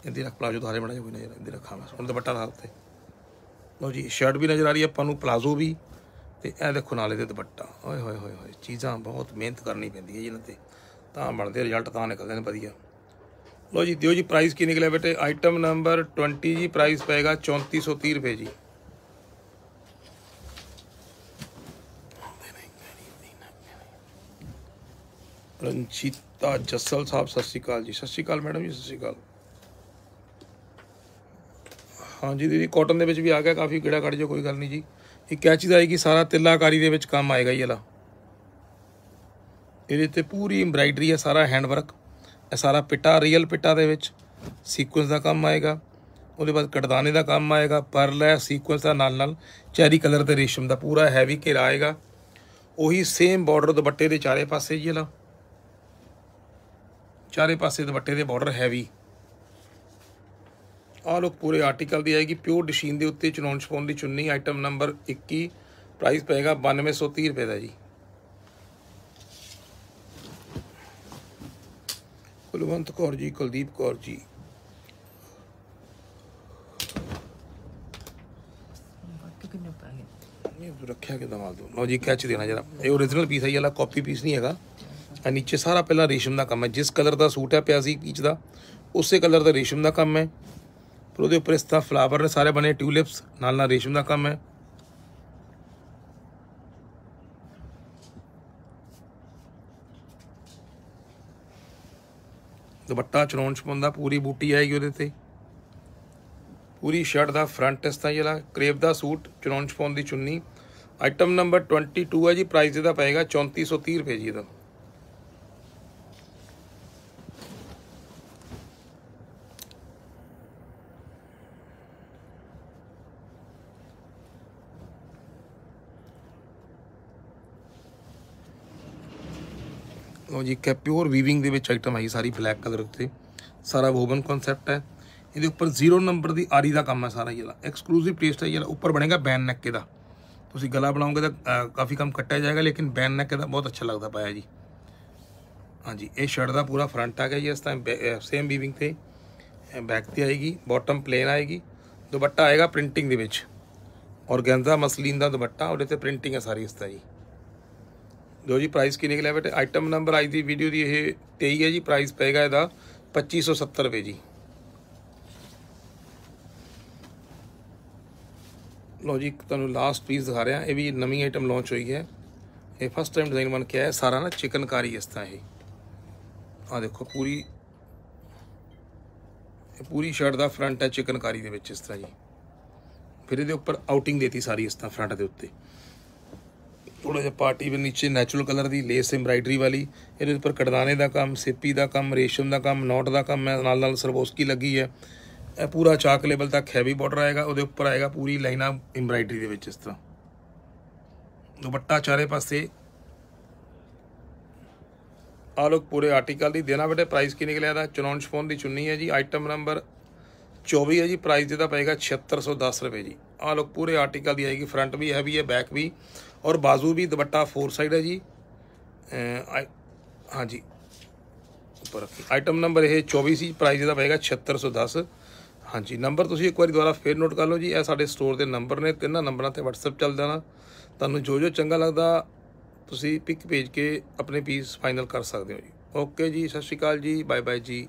ਇਹਦੇ ਰੱਖ ਪਲਾਜ਼ੋ ਧਾਰੇ ਬਣਾਏ ਹੋਏ ਨੇ ਇਹਦੀ ਰੱਖਾਂ ਮੈਂ ਹੁਣ ਦੁਪੱਟਾ ਨਾਲ ਤੇ ਲੋ ਜੀ ਸ਼ਰਟ ਵੀ ਨਜ਼ਰ ਆ ਰਹੀ ਹੈ ਆਪਾਂ ਨੂੰ ਪਲਾਜ਼ੋ ਵੀ ਤੇ ਇਹ ਦੇਖੋ ਨਾਲੇ ਦੇ ਦੁਪੱਟਾ ਓਏ ਹੋਏ ਹੋਏ ਹੋਏ ਚੀਜ਼ਾਂ ਬਹੁਤ ਮਿਹਨਤ ਕਰਨੀ ਪੈਂਦੀ ਹੈ ਇਹਨਾਂ ਤੇ ਤਾਂ ਬਣਦੇ ਰਿਜ਼ਲਟ ਤਾਂ ਨਿਕਲਦੇ ਨੇ ਵਧੀਆ ਲੋ ਜੀ ਦਿਓ ਜੀ ਪ੍ਰਾਈਸ ਕੀ ਨਿਕਲਿਆ ਬੇਟੇ ਆਈਟਮ ਨੰਬਰ 20 ਜੀ ਪ੍ਰਾਈਸ ਪਏਗਾ 3430 ਰੁਪਏ ਜੀ ਰੰਚੀਤਾ ਜੱਸਲ ਸਾਹਿਬ ਸਤਿ ਸ਼੍ਰੀ ਅਕਾਲ ਜੀ ਸਤਿ ਸ਼੍ਰੀ ਅਕਾਲ ਮੈਡਮ ਜੀ ਸਤਿ ਸ਼੍ਰੀ ਅਕਾਲ ਹਾਂਜੀ ਦੀਦੀ ਕਾਟਨ ਦੇ ਵਿੱਚ ਵੀ ਆ ਗਿਆ ਕਾਫੀ ਕਿਹੜਾ ਕੱਢ ਜੋ ਕੋਈ ਗੱਲ ਨਹੀਂ ਜੀ ਇਹ ਕੈਚੀ ਦਾ ਆਏਗੀ ਸਾਰਾ ਤਿੱਲਾਕਾਰੀ ਦੇ ਵਿੱਚ ਕੰਮ ਆਏਗਾ ਇਹ ਵਾਲਾ ਇਹਦੇ ਤੇ ਪੂਰੀ ਐਮਬ੍ਰਾਇਡਰੀ ਹੈ ਸਾਰਾ ਹੈਂਡ ਵਰਕ ਇਹ ਸਾਰਾ ਪਿੱਟਾ ਰੀਅਲ ਪਿੱਟਾ ਦੇ ਵਿੱਚ ਸੀਕੁਐਂਸ ਦਾ ਕੰਮ ਆਏਗਾ ਉਹਦੇ ਬਾਅਦ ਕਟਦਾਨੇ ਦਾ ਕੰਮ ਆਏਗਾ ਪਰਲ ਹੈ ਸੀਕੁਐਂਸ ਦਾ ਨਾਲ ਨਾਲ ਚੈਰੀ ਕਲਰ ਤੇ ਰੇਸ਼ਮ ਦਾ ਪੂਰਾ ਹੈਵੀ ਘੇਰਾ ਆਏਗਾ ਉਹੀ ਸੇਮ ਬਾਰਡਰ ਦੁਪੱਟੇ ਦੇ ਚਾਰੇ ਪਾਸੇ ਜੀ ਇਹਲਾ ਚਾਰੇ ਪਾਸੇ ਦੁਪੱਟੇ ਦੇ ਬਾਰਡਰ ਹੈਵੀ ਆਹ ਲੋ ਪੂਰੇ ਆਰਟੀਕਲ ਦੀ ਆਏਗੀ ਪਿਓਰ ਡਿਸ਼ੀਨ ਦੇ ਉੱਤੇ ਚਨੌਨ ਸ਼ਪੌਨ ਦੀ ਚੁੰਨੀ ਆਈਟਮ ਨੰਬਰ 21 ਪ੍ਰਾਈਸ ਪਏਗਾ 9230 ਰੁਪਏ ਦਾ ਜੀ ਬੰਦਾ ਕੌਰ ਜੀ ਕੁਲਦੀਪ ਕੌਰ ਜੀ ਇਹ ਰੱਖਿਆ ਕਿ ਦਮਾਲ ਦੋ ਲਓ ਜੀ ਕੈਚ ਦੇਣਾ ਜਰਾ ਇਹ origignal ਪੀਸ ਹੈ ਇਹਲਾ ਕਾਪੀ ਪੀਸ ਨਹੀਂ ਹੈਗਾ ਆ ਨੀਚੇ ਸਾਰਾ ਪਹਿਲਾਂ ਰੇਸ਼ਮ ਦਾ ਕੰਮ ਹੈ ਜਿਸ ਕਲਰ ਦਾ ਸੂਟ ਹੈ ਪਿਆ ਸੀ ਪੀਚ ਦਾ ਉਸੇ ਕਲਰ ਦਾ ਰੇਸ਼ਮ ਦਾ ਕੰਮ ਹੈ ਪਰ ਉਹਦੇ ਉੱਪਰ ਇਸ ਤਰ੍ਹਾਂ ਫਲਾਵਰ ਨੇ ਸਾਰੇ ਬਣੇ ਟਿਊਲਿਪਸ ਨਾਲ ਨਾਲ ਰੇਸ਼ਮ ਦਾ ਕੰਮ ਹੈ ਦੁਪੱਟਾ ਚਰੌਣ ਚ ਪੂਰੀ ਬੂਟੀ ਆਏਗੀ ਉਹਦੇ ਤੇ ਪੂਰੀ ਸ਼ਰਟ ਦਾ ਫਰੰਟ ਇਸ ਤਰ੍ਹਾਂ ਜਿਹੜਾ ਕ੍ਰੇਪ ਦਾ ਸੂਟ ਚਰੌਣ ਚ ਦੀ ਚੁੰਨੀ ਆਈਟਮ ਨੰਬਰ 22 ਹੈ ਜੀ ਪ੍ਰਾਈਸ ਇਹਦਾ ਪਏਗਾ 3430 ਰੁਪਏ ਜੀ ਇਹਦਾ ਲਓ ਜੀ ਕਿ ਪਿਓਰ ਵੀਵਿੰਗ ਦੇ ਵਿੱਚ ਆਈਟਮ ਆਈ ਸਾਰੀ ਬਲੈਕ ਕਲਰ ਉੱਤੇ ਸਾਰਾ ਵੋਵਨ ਕਨਸੈਪਟ ਹੈ ਇਹਦੇ ਉੱਪਰ 0 ਨੰਬਰ ਦੀ ਆਰੀ ਦਾ ਕੰਮ ਹੈ ਸਾਰਾ ਇਹਦਾ ਐਕਸਕਲੂਸਿਵ ਪੇਸਟ ਹੈ ਇਹਦਾ ਉੱਪਰ ਬਣੇਗਾ ਬੈਨ ਨੈਕ ਦਾ ਤੁਸੀਂ ਗਲਾ ਬਣਾਉਂਗੇ ਤਾਂ ਕਾਫੀ ਕੰਮ ਕੱਟਿਆ ਜਾਏਗਾ ਲੇਕਿਨ ਬੈਨ ਨੈਕ ਦਾ ਬਹੁਤ ਅੱਛਾ ਲੱਗਦਾ ਪਾਇਆ ਜੀ ਹਾਂਜੀ ਇਹ ਸ਼ਰਟ ਦਾ ਪੂਰਾ ਫਰੰਟ ਆ ਗਿਆ ਜੀ ਇਸ ਟਾਈਮ ਸੇਮ ਵੀਵਿੰਗ ਤੇ ਬੈਕ ਤੇ ਆਏਗੀ ਬਾਟਮ ਪਲੇਨ ਆਏਗੀ ਦੁਪੱਟਾ ਆਏਗਾ ਪ੍ਰਿੰਟਿੰਗ ਦੇ ਵਿੱਚ ਔਰਗੈਂਜ਼ਾ ਮਸਲੀਨ ਦਾ ਦੁਪੱਟਾ ਉਹਦੇ ਤੇ ਪ੍ਰਿੰਟਿੰਗ ਹੈ ਸਾਰੀ ਇਸ ਤਰ੍ਹਾਂ ਜੀ ਜੋ ਜੀ ਪ੍ਰਾਈਸ ਕੀ ਲੈ ਬੇਟੇ ਆਈਟਮ ਨੰਬਰ ਅੱਜ ਦੀ ਵੀਡੀਓ ਦੀ ਇਹ 23 ਹੈ ਜੀ ਪ੍ਰਾਈਸ ਪੈਗਾ ਇਹਦਾ 2570 ਰੁਪਏ ਜੀ ਲੋ ਜੀ ਤੁਹਾਨੂੰ ਲਾਸਟ ਪੀਸ ਦਿਖਾ ਰਿਹਾ ਇਹ ਵੀ ਨਵੀਂ ਆਈਟਮ ਲਾਂਚ ਹੋਈ ਹੈ ਇਹ ਫਸਟ ਟਾਈਮ ਡਿਜ਼ਾਈਨ ਬਣ ਕੇ ਆਇਆ ਸਾਰਾ ਨਾ ਚਿਕਨਕਾਰੀ ਇਸ ਤਰ੍ਹਾਂ ਇਹ ਆ ਦੇਖੋ ਪੂਰੀ ਇਹ ਪੂਰੀ ਸ਼ਰਟ ਦਾ ਫਰੰਟ ਹੈ ਚਿਕਨਕਾਰੀ ਦੇ ਵਿੱਚ ਇਸ ਤਰ੍ਹਾਂ ਜੀ ਫਿਰ ਇਹਦੇ ਉੱਪਰ ਆਊਟਿੰਗ ਦੇਤੀ ਸਾਰੀ ਇਸ ਤਰ੍ਹਾਂ ਫਰੰਟ ਦੇ ਉੱਤੇ ਥੋੜਾ ਜਿਹਾ ਪਾਰਟੀ ਵੀ ਨੀਚੇ नेचुरल ਕਲਰ ਦੀ ਲੇਸ एम्ब्राइडरी ਵਾਲੀ ਇਹਦੇ ਉੱਪਰ ਕੜਦਾਨੇ ਦਾ ਕੰਮ ਸੇਪੀ ਦਾ ਕੰਮ ਰੇਸ਼ਮ ਦਾ ਕੰਮ ਨੋਟ ਦਾ ਕੰਮ ਹੈ ਨਾਲ ਨਾਲ ਸਰਬੋਸਕੀ ਲੱਗੀ ਹੈ ਇਹ ਪੂਰਾ ਚਾਕ ਲੈਵਲ ਤੱਕ ਹੈਵੀ ਬਾਰਡਰ ਆਏਗਾ ਉਹਦੇ ਉੱਪਰ ਆਏਗਾ ਪੂਰੀ ਲਾਈਨਾਂ ਐਮਬ੍ਰਾਇਡਰੀ ਦੇ ਵਿੱਚ ਇਸ ਤਰ੍ਹਾਂ ਦੁਪੱਟਾ ਚਾਰੇ ਪਾਸੇ ਆ ਲੋਕ ਪੂਰੇ ਆਰਟੀਕਲ ਦੀ ਦੇਣਾ ਬੇਟੇ ਪ੍ਰਾਈਸ ਕੀ ਨਿਕਲਿਆ ਦਾ ਚਨੌਨ ਫੋਨ ਦੀ ਚੁੰਨੀ ਹੈ ਜੀ ਆਈਟਮ ਨੰਬਰ 24 ਹੈ ਜੀ ਪ੍ਰਾਈਸ ਇਹਦਾ ਪਏਗਾ 7610 ਰੁਪਏ ਜੀ ਆ ਲੋਕ ਪੂਰੇ ਆਰਟੀਕਲ ਦੀ ਆਏਗੀ ਫਰੰਟ ਵੀ ਹੈਵੀ ਹੈ ਬੈਕ ਵੀ ਔਰ ਬਾਜ਼ੂ ਵੀ ਦੁਪੱਟਾ 4 ਸਾਈਡ ਹੈ ਜੀ ਹਾਂਜੀ ਉੱਪਰ ਆਈਟਮ ਨੰਬਰ ਇਹ 24 ਸੀ ਪ੍ਰਾਈਸ ਇਹਦਾ ਪਏਗਾ 7610 ਹਾਂਜੀ ਨੰਬਰ ਤੁਸੀਂ ਇੱਕ ਵਾਰੀ ਦੁਬਾਰਾ ਫੇਰ ਨੋਟ ਕਰ ਲਓ ਜੀ ਇਹ ਸਾਡੇ ਸਟੋਰ ਦੇ ਨੰਬਰ ਨੇ ਤਿੰਨਾਂ ਨੰਬਰਾਂ ਤੇ WhatsApp ਚੱਲ ਜਾਣਾ ਤੁਹਾਨੂੰ ਜੋ ਜੋ ਚੰਗਾ ਲੱਗਦਾ ਤੁਸੀਂ ਪਿਕ ਭੇਜ ਕੇ ਆਪਣੇ ਪੀਸ ਫਾਈਨਲ ਕਰ ਸਕਦੇ ਹੋ ਜੀ ਓਕੇ ਜੀ ਸਤਿ ਸ਼੍ਰੀ ਅਕਾਲ ਜੀ ਬਾਏ ਬਾਏ ਜੀ